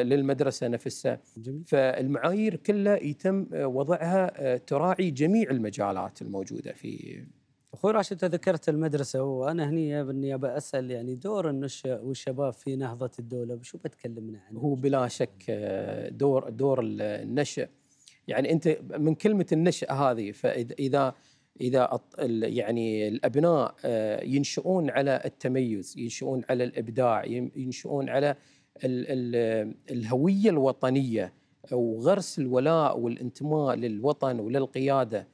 للمدرسه نفسها جميل. فالمعايير كلها يتم وضعها تراعي جميع المجالات الموجوده في اخوي راشد ذكرت المدرسه وانا هني بني اسال يعني دور النشأ والشباب في نهضه الدوله وشو بتكلمنا عنه؟ هو بلا شك دور دور النشأ يعني انت من كلمه النشأ هذه فاذا اذا يعني الابناء آه، ينشؤون على التميز، ينشؤون على الابداع، ينشؤون على الهويه الوطنيه وغرس الولاء والانتماء للوطن وللقياده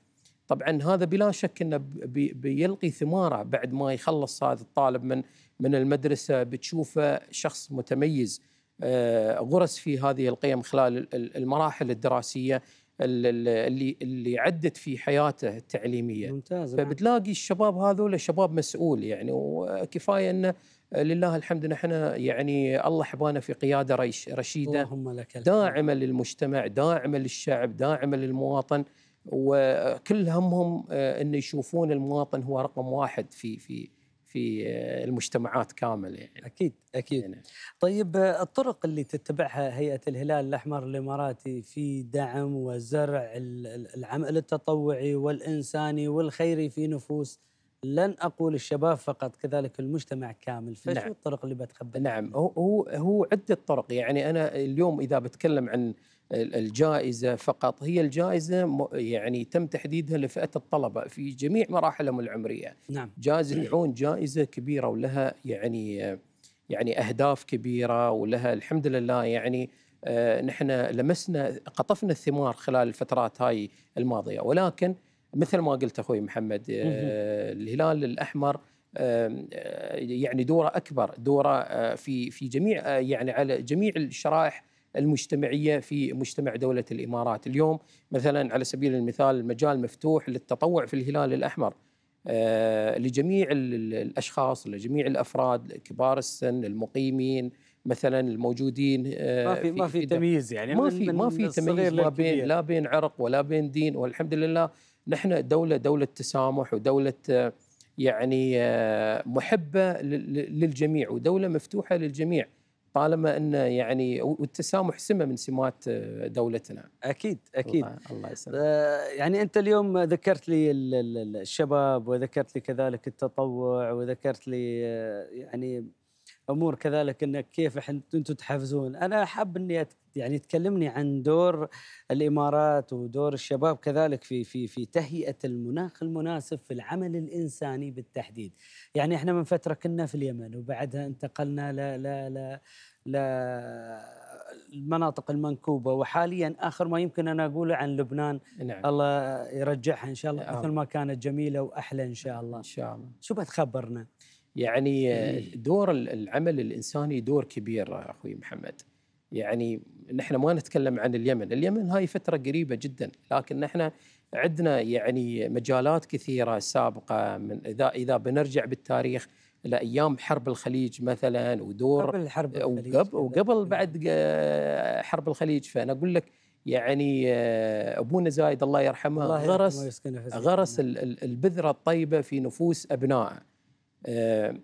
طبعا هذا بلا شك انه بيلقي ثماره بعد ما يخلص هذا الطالب من من المدرسه بتشوفه شخص متميز آه، غرس في هذه القيم خلال المراحل الدراسيه اللي اللي عدت في حياته التعليميه ممتاز فبتلاقي الشباب هذول شباب مسؤول يعني وكفايه انه لله الحمد نحن يعني الله حبانا في قياده رشيده اللهم لك الحمد. داعمه للمجتمع داعمه للشعب داعمه للمواطن وكل همهم آه، انه يشوفون المواطن هو رقم واحد في في في آه، المجتمعات كامله يعني. اكيد اكيد يعني. طيب آه، الطرق اللي تتبعها هيئه الهلال الاحمر الاماراتي في دعم وزرع العمل التطوعي والانساني والخيري في نفوس لن اقول الشباب فقط كذلك المجتمع كامل فشو نعم. الطرق اللي بتخبرها؟ نعم هو هو عده طرق يعني انا اليوم اذا بتكلم عن الجائزه فقط هي الجائزه يعني تم تحديدها لفئه الطلبه في جميع مراحلهم العمريه نعم جائزه عون جائزه كبيره ولها يعني يعني اهداف كبيره ولها الحمد لله يعني آه، نحن لمسنا قطفنا الثمار خلال الفترات هاي الماضيه ولكن مثل ما قلت اخوي محمد آه، الهلال الاحمر آه، يعني دوره اكبر دوره في في جميع يعني على جميع الشرائح المجتمعيه في مجتمع دوله الامارات، اليوم مثلا على سبيل المثال المجال مفتوح للتطوع في الهلال الاحمر آه، لجميع الاشخاص لجميع الافراد كبار السن المقيمين مثلا الموجودين آه، ما في, في ما في تمييز يعني ما في ما في تمييز ما بين لا بين عرق ولا بين دين والحمد لله نحن دوله دوله تسامح ودوله آه، يعني محبه للجميع ودوله مفتوحه للجميع طالما انه يعني والتسامح سمه من سمات آه، دولتنا. اكيد اكيد الله, الله يسلمك. آه، يعني انت اليوم ذكرت لي الشباب وذكرت لي كذلك التطوع وذكرت لي آه، يعني امور كذلك انك كيف انتم تحفزون انا حاب اني يعني تكلمني عن دور الامارات ودور الشباب كذلك في في في تهيئه المناخ المناسب في العمل الانساني بالتحديد يعني احنا من فتره كنا في اليمن وبعدها انتقلنا ل ل ل المناطق المنكوبة وحاليا آخر ما يمكن أن أقوله عن لبنان نعم. الله يرجعها إن شاء الله مثل نعم. ما كانت جميلة وأحلى إن شاء الله إن شاء الله شو بتخبرنا يعني إيه. دور العمل الانساني دور كبير اخوي محمد يعني نحن ما نتكلم عن اليمن، اليمن هاي فتره قريبه جدا، لكن نحن عندنا يعني مجالات كثيره سابقه من اذا اذا بنرجع بالتاريخ لايام حرب الخليج مثلا ودور قبل حرب الخليج إيه. وقبل, إيه. بعد آه، حرب الخليج فانا اقول لك يعني آه، ابونا زايد الله يرحمه الله غرس الله غرس البذره الطيبه في نفوس ابنائه آه،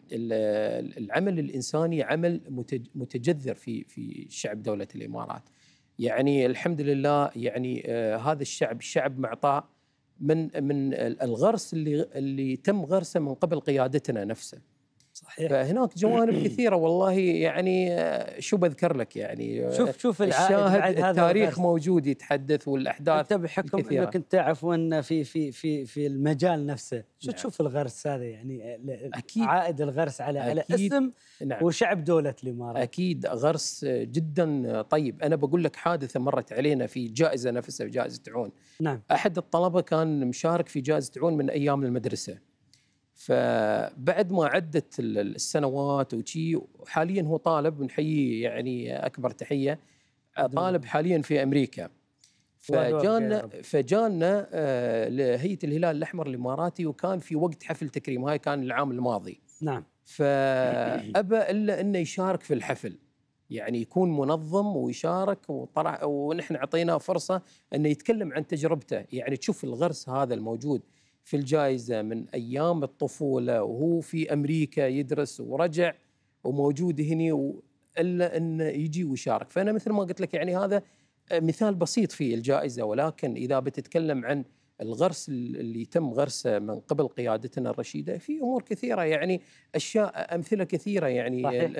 العمل الانساني عمل متجذر في في شعب دوله الامارات. يعني الحمد لله يعني آه، هذا الشعب شعب معطاء من من الغرس اللي اللي تم غرسه من قبل قيادتنا نفسه. صحيح فهناك جوانب كثيره والله يعني آه، شو بذكر لك يعني آه، شوف شوف الشاهد التاريخ موجود يتحدث والاحداث انت بحكم الكثيرة. انك انت عفوا في في في في المجال نفسه شو نعم. تشوف الغرس هذا يعني آه، أكيد عائد الغرس على على اسم نعم. وشعب دوله الامارات اكيد غرس جدا طيب انا بقول لك حادثه مرت علينا في جائزه نفسها جائزه عون نعم احد الطلبه كان مشارك في جائزه عون من ايام المدرسه فبعد ما عدت السنوات وشي حاليا هو طالب نحييه يعني اكبر تحيه طالب حاليا في امريكا فجانا فجانا آه، لهيئه الهلال الاحمر الاماراتي وكان في وقت حفل تكريم هاي كان العام الماضي نعم فابى الا انه يشارك في الحفل يعني يكون منظم ويشارك وطلع ونحن اعطيناه فرصه انه يتكلم عن تجربته يعني تشوف الغرس هذا الموجود في الجائزة من أيام الطفولة وهو في أمريكا يدرس ورجع وموجود هنا إلا أنه يجي ويشارك فأنا مثل ما قلت لك يعني هذا مثال بسيط في الجائزة ولكن إذا بتتكلم عن الغرس اللي تم غرسه من قبل قيادتنا الرشيده في امور كثيره يعني اشياء امثله كثيره يعني صحيح.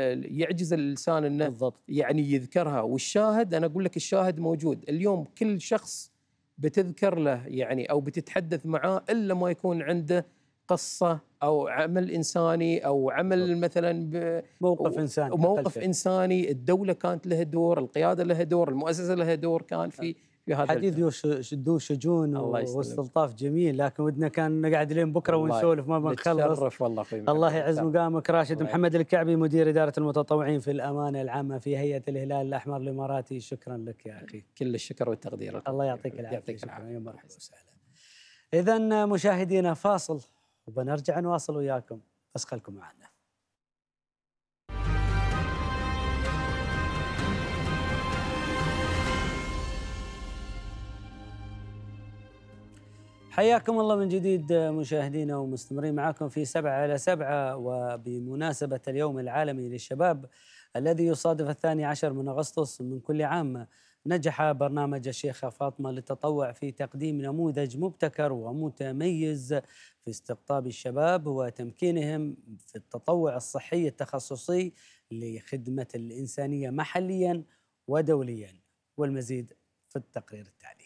يعجز الانسان انه بالضبط. يعني يذكرها والشاهد انا اقول لك الشاهد موجود اليوم كل شخص بتذكر له يعني او بتتحدث معاه الا ما يكون عنده قصه او عمل انساني او عمل مثلا موقف انساني موقف انساني الدوله كانت لها دور، القياده لها دور، المؤسسه لها دور، كان في أه. في هذا حديث ذو شجون واستلطاف جميل لكن ودنا كان نقعد لين بكره ونسولف ما بنخلص والله قيمة الله يعز مقامك راشد محمد الكعبي مدير اداره المتطوعين في الامانه العامه في هيئه الهلال الاحمر الاماراتي شكرا لك يا اخي كل الشكر والتقدير الله يعطيك العافيه يعطيك العافيه يا مرحبا وسهلا اذا مشاهدينا فاصل وبنرجع نواصل وياكم بس خلكم معنا حياكم الله من جديد مشاهدينا ومستمرين معاكم في سبعة على سبعة وبمناسبة اليوم العالمي للشباب الذي يصادف الثاني عشر من أغسطس من كل عام نجح برنامج الشيخة فاطمة للتطوع في تقديم نموذج مبتكر ومتميز في استقطاب الشباب وتمكينهم في التطوع الصحي التخصصي لخدمة الإنسانية محليا ودوليا والمزيد في التقرير التالي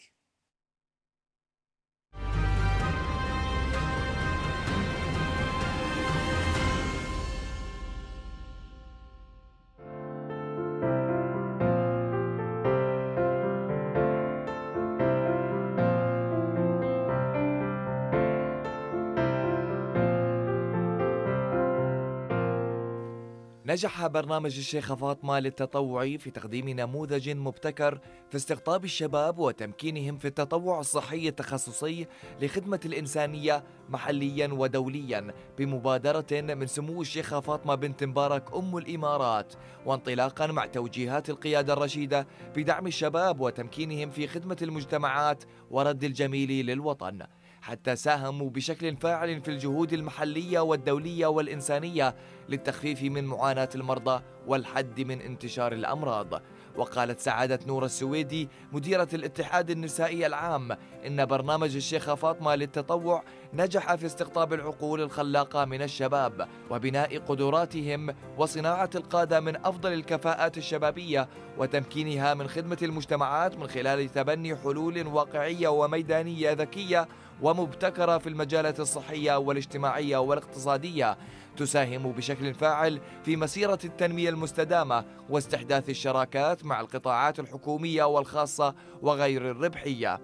نجح برنامج الشيخة فاطمة للتطوعي في تقديم نموذج مبتكر في استقطاب الشباب وتمكينهم في التطوع الصحي التخصصي لخدمة الإنسانية محليا ودوليا بمبادرة من سمو الشيخة فاطمة بنت مبارك أم الإمارات وانطلاقا مع توجيهات القيادة الرشيدة بدعم الشباب وتمكينهم في خدمة المجتمعات ورد الجميل للوطن حتى ساهموا بشكل فاعل في الجهود المحلية والدولية والإنسانية للتخفيف من معاناة المرضى والحد من انتشار الأمراض وقالت سعادة نور السويدي مديرة الاتحاد النسائي العام إن برنامج الشيخة فاطمة للتطوع نجح في استقطاب العقول الخلاقة من الشباب وبناء قدراتهم وصناعة القادة من أفضل الكفاءات الشبابية وتمكينها من خدمة المجتمعات من خلال تبني حلول واقعية وميدانية ذكية ومبتكرة في المجالات الصحية والاجتماعية والاقتصادية تساهم بشكل فاعل في مسيرة التنمية المستدامة واستحداث الشراكات مع القطاعات الحكومية والخاصة وغير الربحية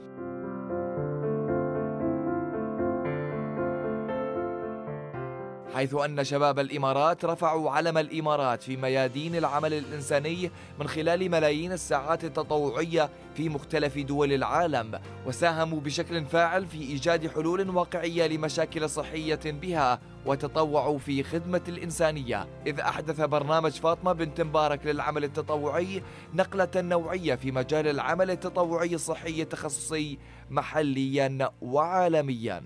حيث أن شباب الإمارات رفعوا علم الإمارات في ميادين العمل الإنساني من خلال ملايين الساعات التطوعية في مختلف دول العالم وساهموا بشكل فاعل في إيجاد حلول واقعية لمشاكل صحية بها وتطوعوا في خدمة الإنسانية إذ أحدث برنامج فاطمة بنت مبارك للعمل التطوعي نقلة نوعية في مجال العمل التطوعي الصحي التخصصي محليا وعالميا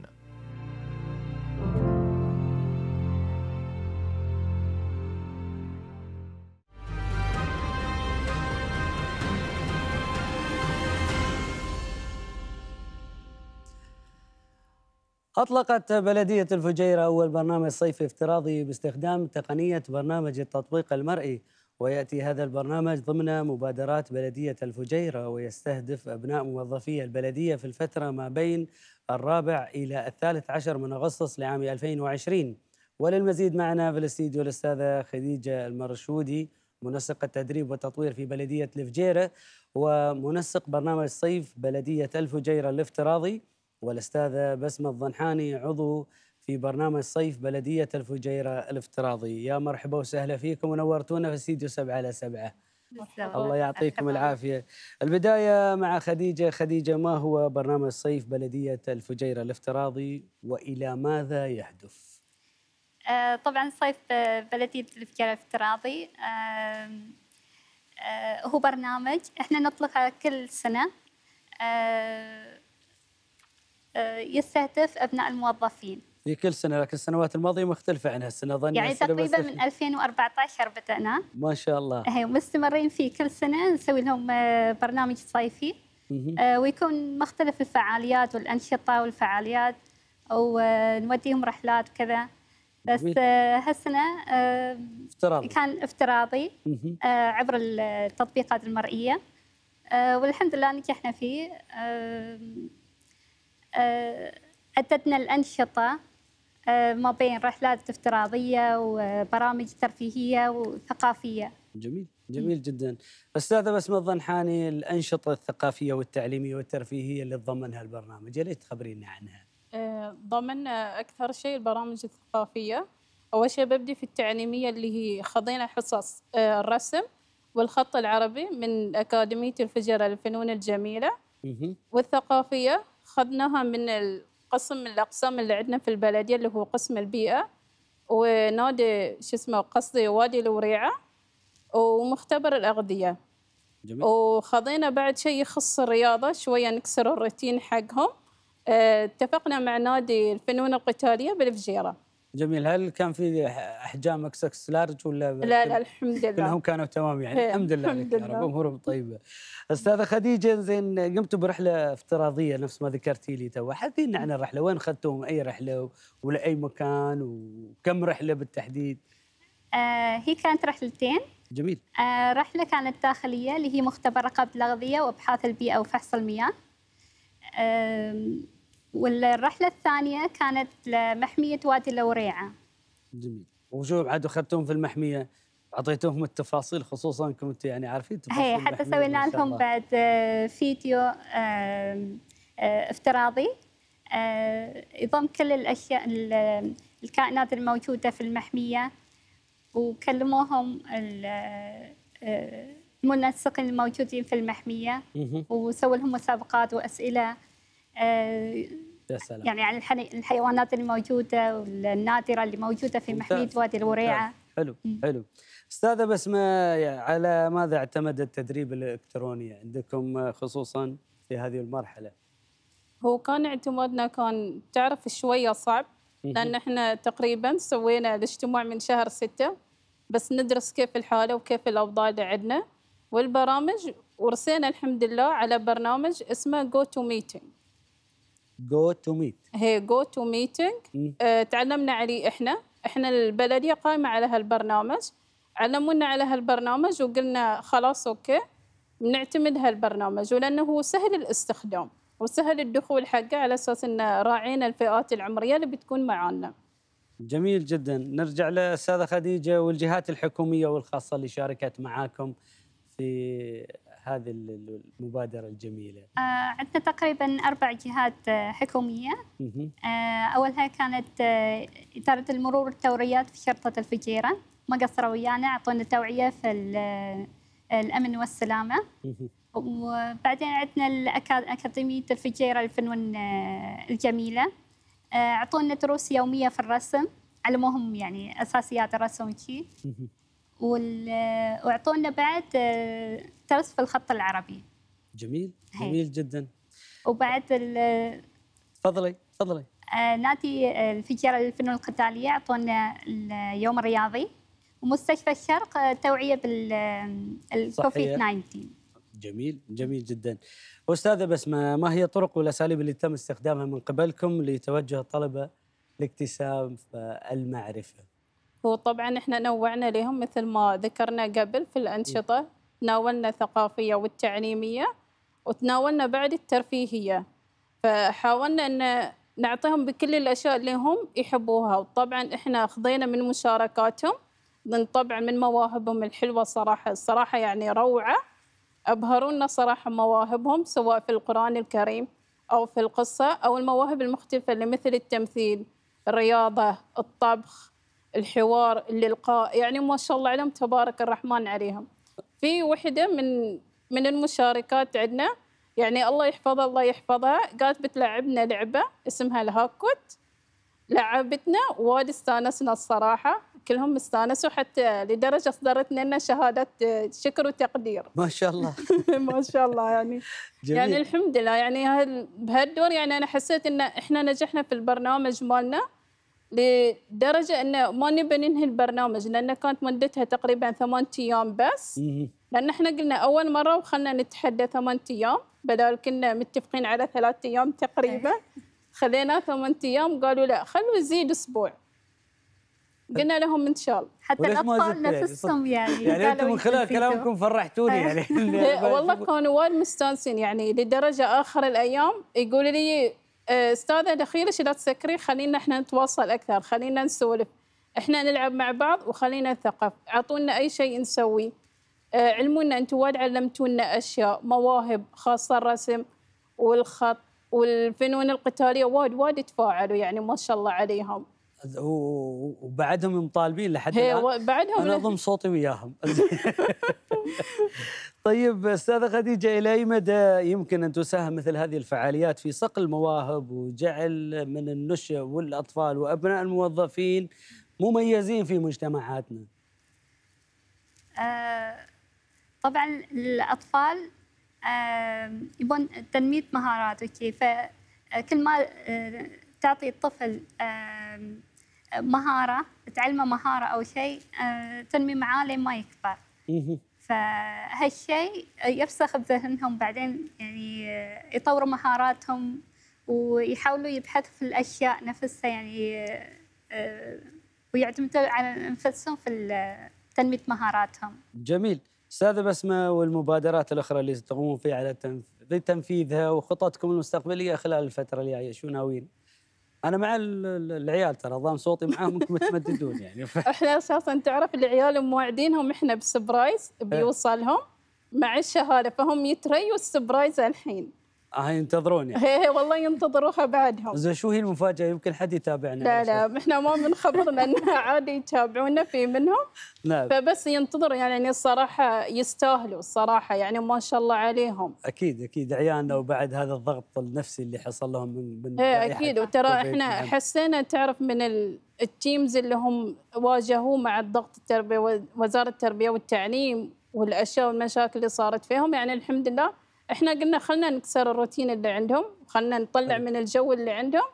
أطلقت بلدية الفجيرة أول برنامج صيفي افتراضي باستخدام تقنية برنامج التطبيق المرئي ويأتي هذا البرنامج ضمن مبادرات بلدية الفجيرة ويستهدف أبناء موظفي البلدية في الفترة ما بين الرابع إلى الثالث عشر من أغسطس لعام 2020 وللمزيد معنا في الاستديو الأستاذة خديجة المرشودي منسق التدريب والتطوير في بلدية الفجيرة ومنسق برنامج صيف بلدية الفجيرة الافتراضي والأستاذة بسمة الضنحاني عضو في برنامج صيف بلدية الفجيرة الافتراضي يا مرحبا وسهلا فيكم ونورتونا في استديو سبعة على سبعة الله يعطيكم العافية البداية مع خديجة خديجة ما هو برنامج صيف بلدية الفجيرة الافتراضي وإلى ماذا يهدف؟ آه، طبعا صيف آه، بلدية الفجيرة الافتراضي آه، هو برنامج احنا نطلقه كل سنة آه، يستهدف ابناء الموظفين في كل سنه لكن السنوات الماضيه مختلفه عن هالسنه ظني يعني تقريبا من 2014 بدانا ما شاء الله هي إيه، مستمرين فيه كل سنه نسوي لهم آه، برنامج صيفي آه، ويكون مختلف الفعاليات والانشطه والفعاليات ونوديهم رحلات وكذا بس هالسنه افتراضي كان افتراضي عبر التطبيقات المرئيه والحمد لله نجحنا فيه آه، أتتنا الأنشطة آه، ما بين رحلات افتراضية وبرامج ترفيهية وثقافية جميل جميل جدا أستاذة بسمة الظنحاني الأنشطة الثقافية والتعليمية والترفيهية اللي تضمنها البرنامج يا ريت تخبرينا عنها آه، ضمن أكثر شيء البرامج الثقافية أول شيء ببدي في التعليمية اللي هي خضينا حصص الرسم والخط العربي من أكاديمية الفجر للفنون الجميلة والثقافية خذناها من القسم من الاقسام اللي عندنا في البلديه اللي هو قسم البيئه ونادي شو اسمه قصدي وادي الوريعه ومختبر الاغذيه جميل. وخذينا بعد شيء يخص الرياضه شويه نكسر الروتين حقهم آه، اتفقنا مع نادي الفنون القتاليه بالفجيره جميل هل كان في احجام اكس اكس لارج ولا لا لا الحمد لله كلهم كانوا تمام يعني إيه، الحمد لله الحمد لله امورهم طيبه استاذه خديجه زين قمتوا برحله افتراضيه نفس ما ذكرتي لي تو حدثينا عن الرحله وين اخذتوهم اي رحله ولا اي مكان وكم رحله بالتحديد آه هي كانت رحلتين جميل آه رحله كانت داخليه اللي هي مختبر رقابه الاغذيه وابحاث البيئه وفحص المياه آه والرحله الثانيه كانت لمحميه وادي الوريعه جميل وشو بعد اخذتهم في المحميه اعطيتهم التفاصيل خصوصا انكم انت يعني عارفين تفاصيل هي حتى سوينا لهم بعد آه، فيديو آه، آه، افتراضي يضم كل الاشياء الكائنات الموجوده في المحميه وكلموهم المنسقين الموجودين في المحميه وسووا لهم مسابقات واسئله آه، يا سلام. يعني عن الحيوانات الموجوده والنادره اللي موجوده في محميه وادي الوريعه حلو حلو استاذه بسمه على ماذا اعتمد التدريب الالكتروني عندكم آه، خصوصا في هذه المرحله هو كان اعتمادنا كان تعرف شويه صعب لان احنا تقريبا سوينا الاجتماع من شهر ستة بس ندرس كيف الحاله وكيف الاوضاع اللي عندنا والبرامج ورسينا الحمد لله على برنامج اسمه جو تو ميتنج جو تو ميت هي جو تو ميتنج تعلمنا عليه احنا احنا البلديه قائمه على هالبرنامج علمونا على هالبرنامج وقلنا خلاص اوكي بنعتمد هالبرنامج ولانه هو سهل الاستخدام وسهل الدخول حقه على اساس انه راعينا الفئات العمريه اللي بتكون معانا. جميل جدا، نرجع لاستاذه خديجه والجهات الحكوميه والخاصه اللي شاركت معاكم في هذه المبادرة الجميلة؟ آه عندنا تقريبا أربع جهات آه، حكومية آه أولها كانت آه إدارة المرور والتوريات في شرطة الفجيرة ما قصروا ويانا أعطونا توعية في آه، الأمن والسلامة وبعدين عندنا أكاديمية الفجيرة الفنون آه، الجميلة أعطونا دروس يومية في الرسم علموهم يعني أساسيات الرسم وشي واعطونا بعد آه، درس في الخط العربي جميل هي. جميل جدا وبعد تفضلي تفضلي آه، نادي آه، الفجيره للفنون القتاليه اعطونا اليوم الرياضي ومستشفى الشرق توعيه بالكوفيد 19 جميل جميل جدا استاذه بسمه ما هي الطرق والاساليب اللي تم استخدامها من قبلكم لتوجه الطلبه لاكتساب المعرفه وطبعا احنا نوعنا لهم مثل ما ذكرنا قبل في الانشطه تناولنا الثقافيه والتعليميه وتناولنا بعد الترفيهيه فحاولنا ان نعطيهم بكل الاشياء اللي هم يحبوها وطبعا احنا خذينا من مشاركاتهم من طبعا من مواهبهم الحلوه صراحه الصراحه يعني روعه ابهرونا صراحه مواهبهم سواء في القران الكريم او في القصه او المواهب المختلفه اللي مثل التمثيل الرياضه الطبخ الحوار اللقاء يعني ما شاء الله عليهم تبارك الرحمن عليهم في وحدة من من المشاركات عندنا يعني الله يحفظها الله يحفظها قالت بتلعبنا لعبة اسمها الهاكوت لعبتنا وايد استانسنا الصراحة كلهم استانسوا حتى لدرجة صدرت لنا شهادة شكر وتقدير ما شاء الله ما شاء الله يعني جميل. يعني الحمد لله يعني بهالدور يعني أنا حسيت إن إحنا نجحنا في البرنامج مالنا لدرجه انه ما نبي ننهي البرنامج لان كانت مدتها تقريبا ثمان ايام بس لان احنا قلنا اول مره وخلنا نتحدى ثمان ايام بدل كنا متفقين على ثلاث ايام تقريبا إيه. خلينا ثمان ايام قالوا لا خلوا نزيد اسبوع قلنا لهم ان شاء الله حتى الاطفال يعني؟ نفسهم يعني يعني انتم من خلال كلامكم فرحتوني إيه. يعني, يعني والله كانوا وايد مستانسين يعني لدرجه اخر الايام يقولوا لي استاذه دخيلك لا تسكري خلينا احنا نتواصل اكثر خلينا نسولف احنا نلعب مع بعض وخلينا نثقف اعطونا اي شيء نسويه آه، علمونا انتم وين علمتونا اشياء مواهب خاصه الرسم والخط والفنون القتاليه وايد وايد تفاعلوا يعني ما شاء الله عليهم وبعدهم مطالبين لحد الان بعدهم انا اضم صوتي وياهم طيب استاذه خديجه الى اي مدى يمكن ان تساهم مثل هذه الفعاليات في صقل المواهب وجعل من النشا والاطفال وابناء الموظفين مميزين في مجتمعاتنا؟ آه طبعا الاطفال آه يبون تنميه مهارات وكيف فكل ما آه، تعطي الطفل آه مهاره تعلمه مهاره او شيء آه، تنمي معاه لين ما يكبر فهالشيء يفسخ بذهنهم بعدين يعني آه، يطوروا مهاراتهم ويحاولوا يبحثوا في الاشياء نفسها يعني آه، ويعتمدوا على انفسهم في تنميه مهاراتهم. جميل. استاذه بسمه والمبادرات الاخرى اللي تقومون فيها على تنفيذها وخططكم المستقبليه خلال الفتره الجايه شو ناويين؟ انا مع العيال ترى ضام صوتي معاهم انكم تمددون يعني ف... احنا اساسا تعرف العيال مواعدينهم احنا بسبرايز إيه. بيوصلهم مع الشهاده فهم يتريوا السبرايز الحين اه ينتظروني ايه والله ينتظروها بعدهم زين شو هي المفاجاه يمكن حد يتابعنا لا لا احنا ما بنخبر لان عادي يتابعونا في منهم نعم فبس ينتظر يعني الصراحه يستاهلوا الصراحه يعني ما شاء الله عليهم اكيد اكيد عيالنا وبعد هذا الضغط النفسي اللي حصل لهم من من ايه اكيد وترى احنا نعم. حسينا تعرف من ال... التيمز اللي هم واجهوه مع الضغط التربيه وزاره التربيه والتعليم والاشياء والمشاكل اللي صارت فيهم يعني الحمد لله احنا قلنا خلنا نكسر الروتين اللي عندهم خلنا نطلع من الجو اللي عندهم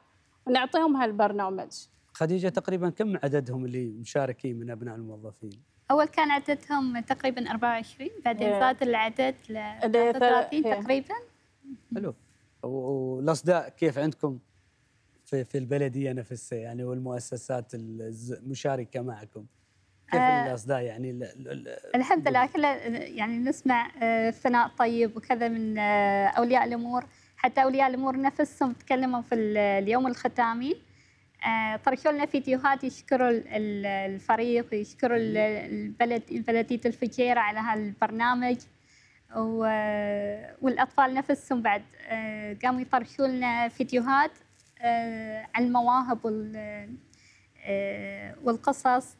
ونعطيهم هالبرنامج خديجه تقريبا كم عددهم اللي مشاركين من ابناء الموظفين اول كان عددهم تقريبا 24 بعدين إيه. زاد العدد ل 33 إيه. إيه. تقريبا حلو والاصداء كيف عندكم في في البلديه نفسها يعني والمؤسسات المشاركه معكم كيف آه، الاصداء يعني الحمد لله كل يعني نسمع ثناء آه، طيب وكذا من آه، اولياء الامور حتى اولياء الامور نفسهم تكلموا في اليوم الختامي تركوا لنا فيديوهات يشكروا الفريق ويشكروا البلد بلديه الفجيره على هالبرنامج والاطفال نفسهم بعد قاموا يطرشوا لنا فيديوهات عن المواهب والقصص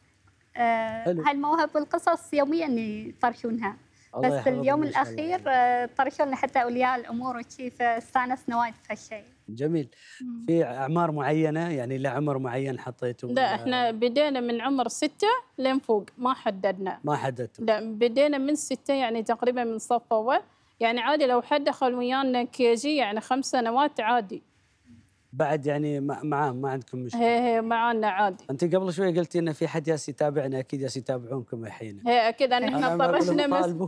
آه، هاي المواهب والقصص يوميا يطرشونها بس اليوم الاخير آه، طرشوا حتى اولياء الامور وشي فاستانسنا وايد في هالشيء. جميل. في اعمار معينه يعني لعمر معين حطيتوا؟ لا احنا آه. بدينا من عمر سته لين فوق ما حددنا. ما حددتوا؟ لا بدينا من سته يعني تقريبا من صف اول يعني عادي لو حد دخل ويانا كي جي يعني خمس سنوات عادي. بعد يعني معاه ما عندكم مشكله هي هي معانا عادي انت قبل شوي قلتي ان في حد ياس يتابعنا اكيد ياس يتابعونكم الحين هي اكيد ان احنا طرشنا طالبوا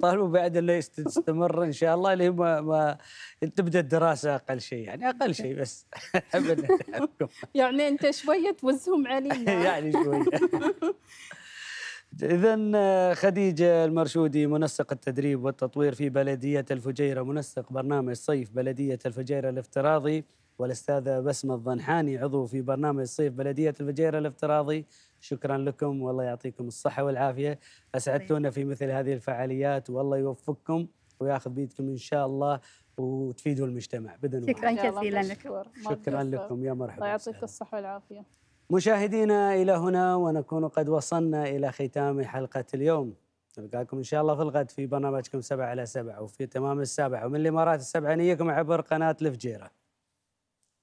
طالبوا بعد اللي تستمر ان شاء الله اللي ما, ما تبدا الدراسه اقل شيء يعني اقل شيء بس يعني انت شويه توزهم علينا يعني شويه إذا خديجة المرشودي منسق التدريب والتطوير في بلدية الفجيرة منسق برنامج صيف بلدية الفجيرة الافتراضي والاستاذه بسمه الضنحاني عضو في برنامج صيف بلديه الفجيره الافتراضي شكرا لكم والله يعطيكم الصحه والعافيه اسعدتونا في مثل هذه الفعاليات والله يوفقكم وياخذ بيدكم ان شاء الله وتفيدوا المجتمع باذن شكرا جزيلا لك شكرا لكم يا مرحبا الله يعطيك الصحه والعافيه مشاهدينا الى هنا ونكون قد وصلنا الى ختام حلقه اليوم نلقاكم ان شاء الله في الغد في برنامجكم سبعة على سبعة وفي تمام السابعة ومن الامارات السبعة نيكم عبر قناه الفجيره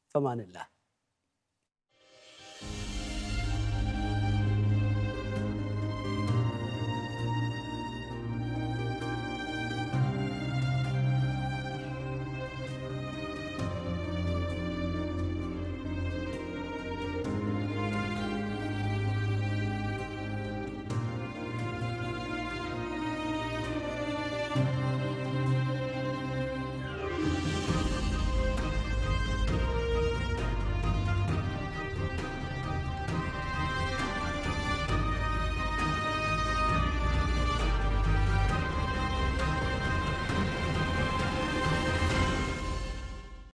فمان الله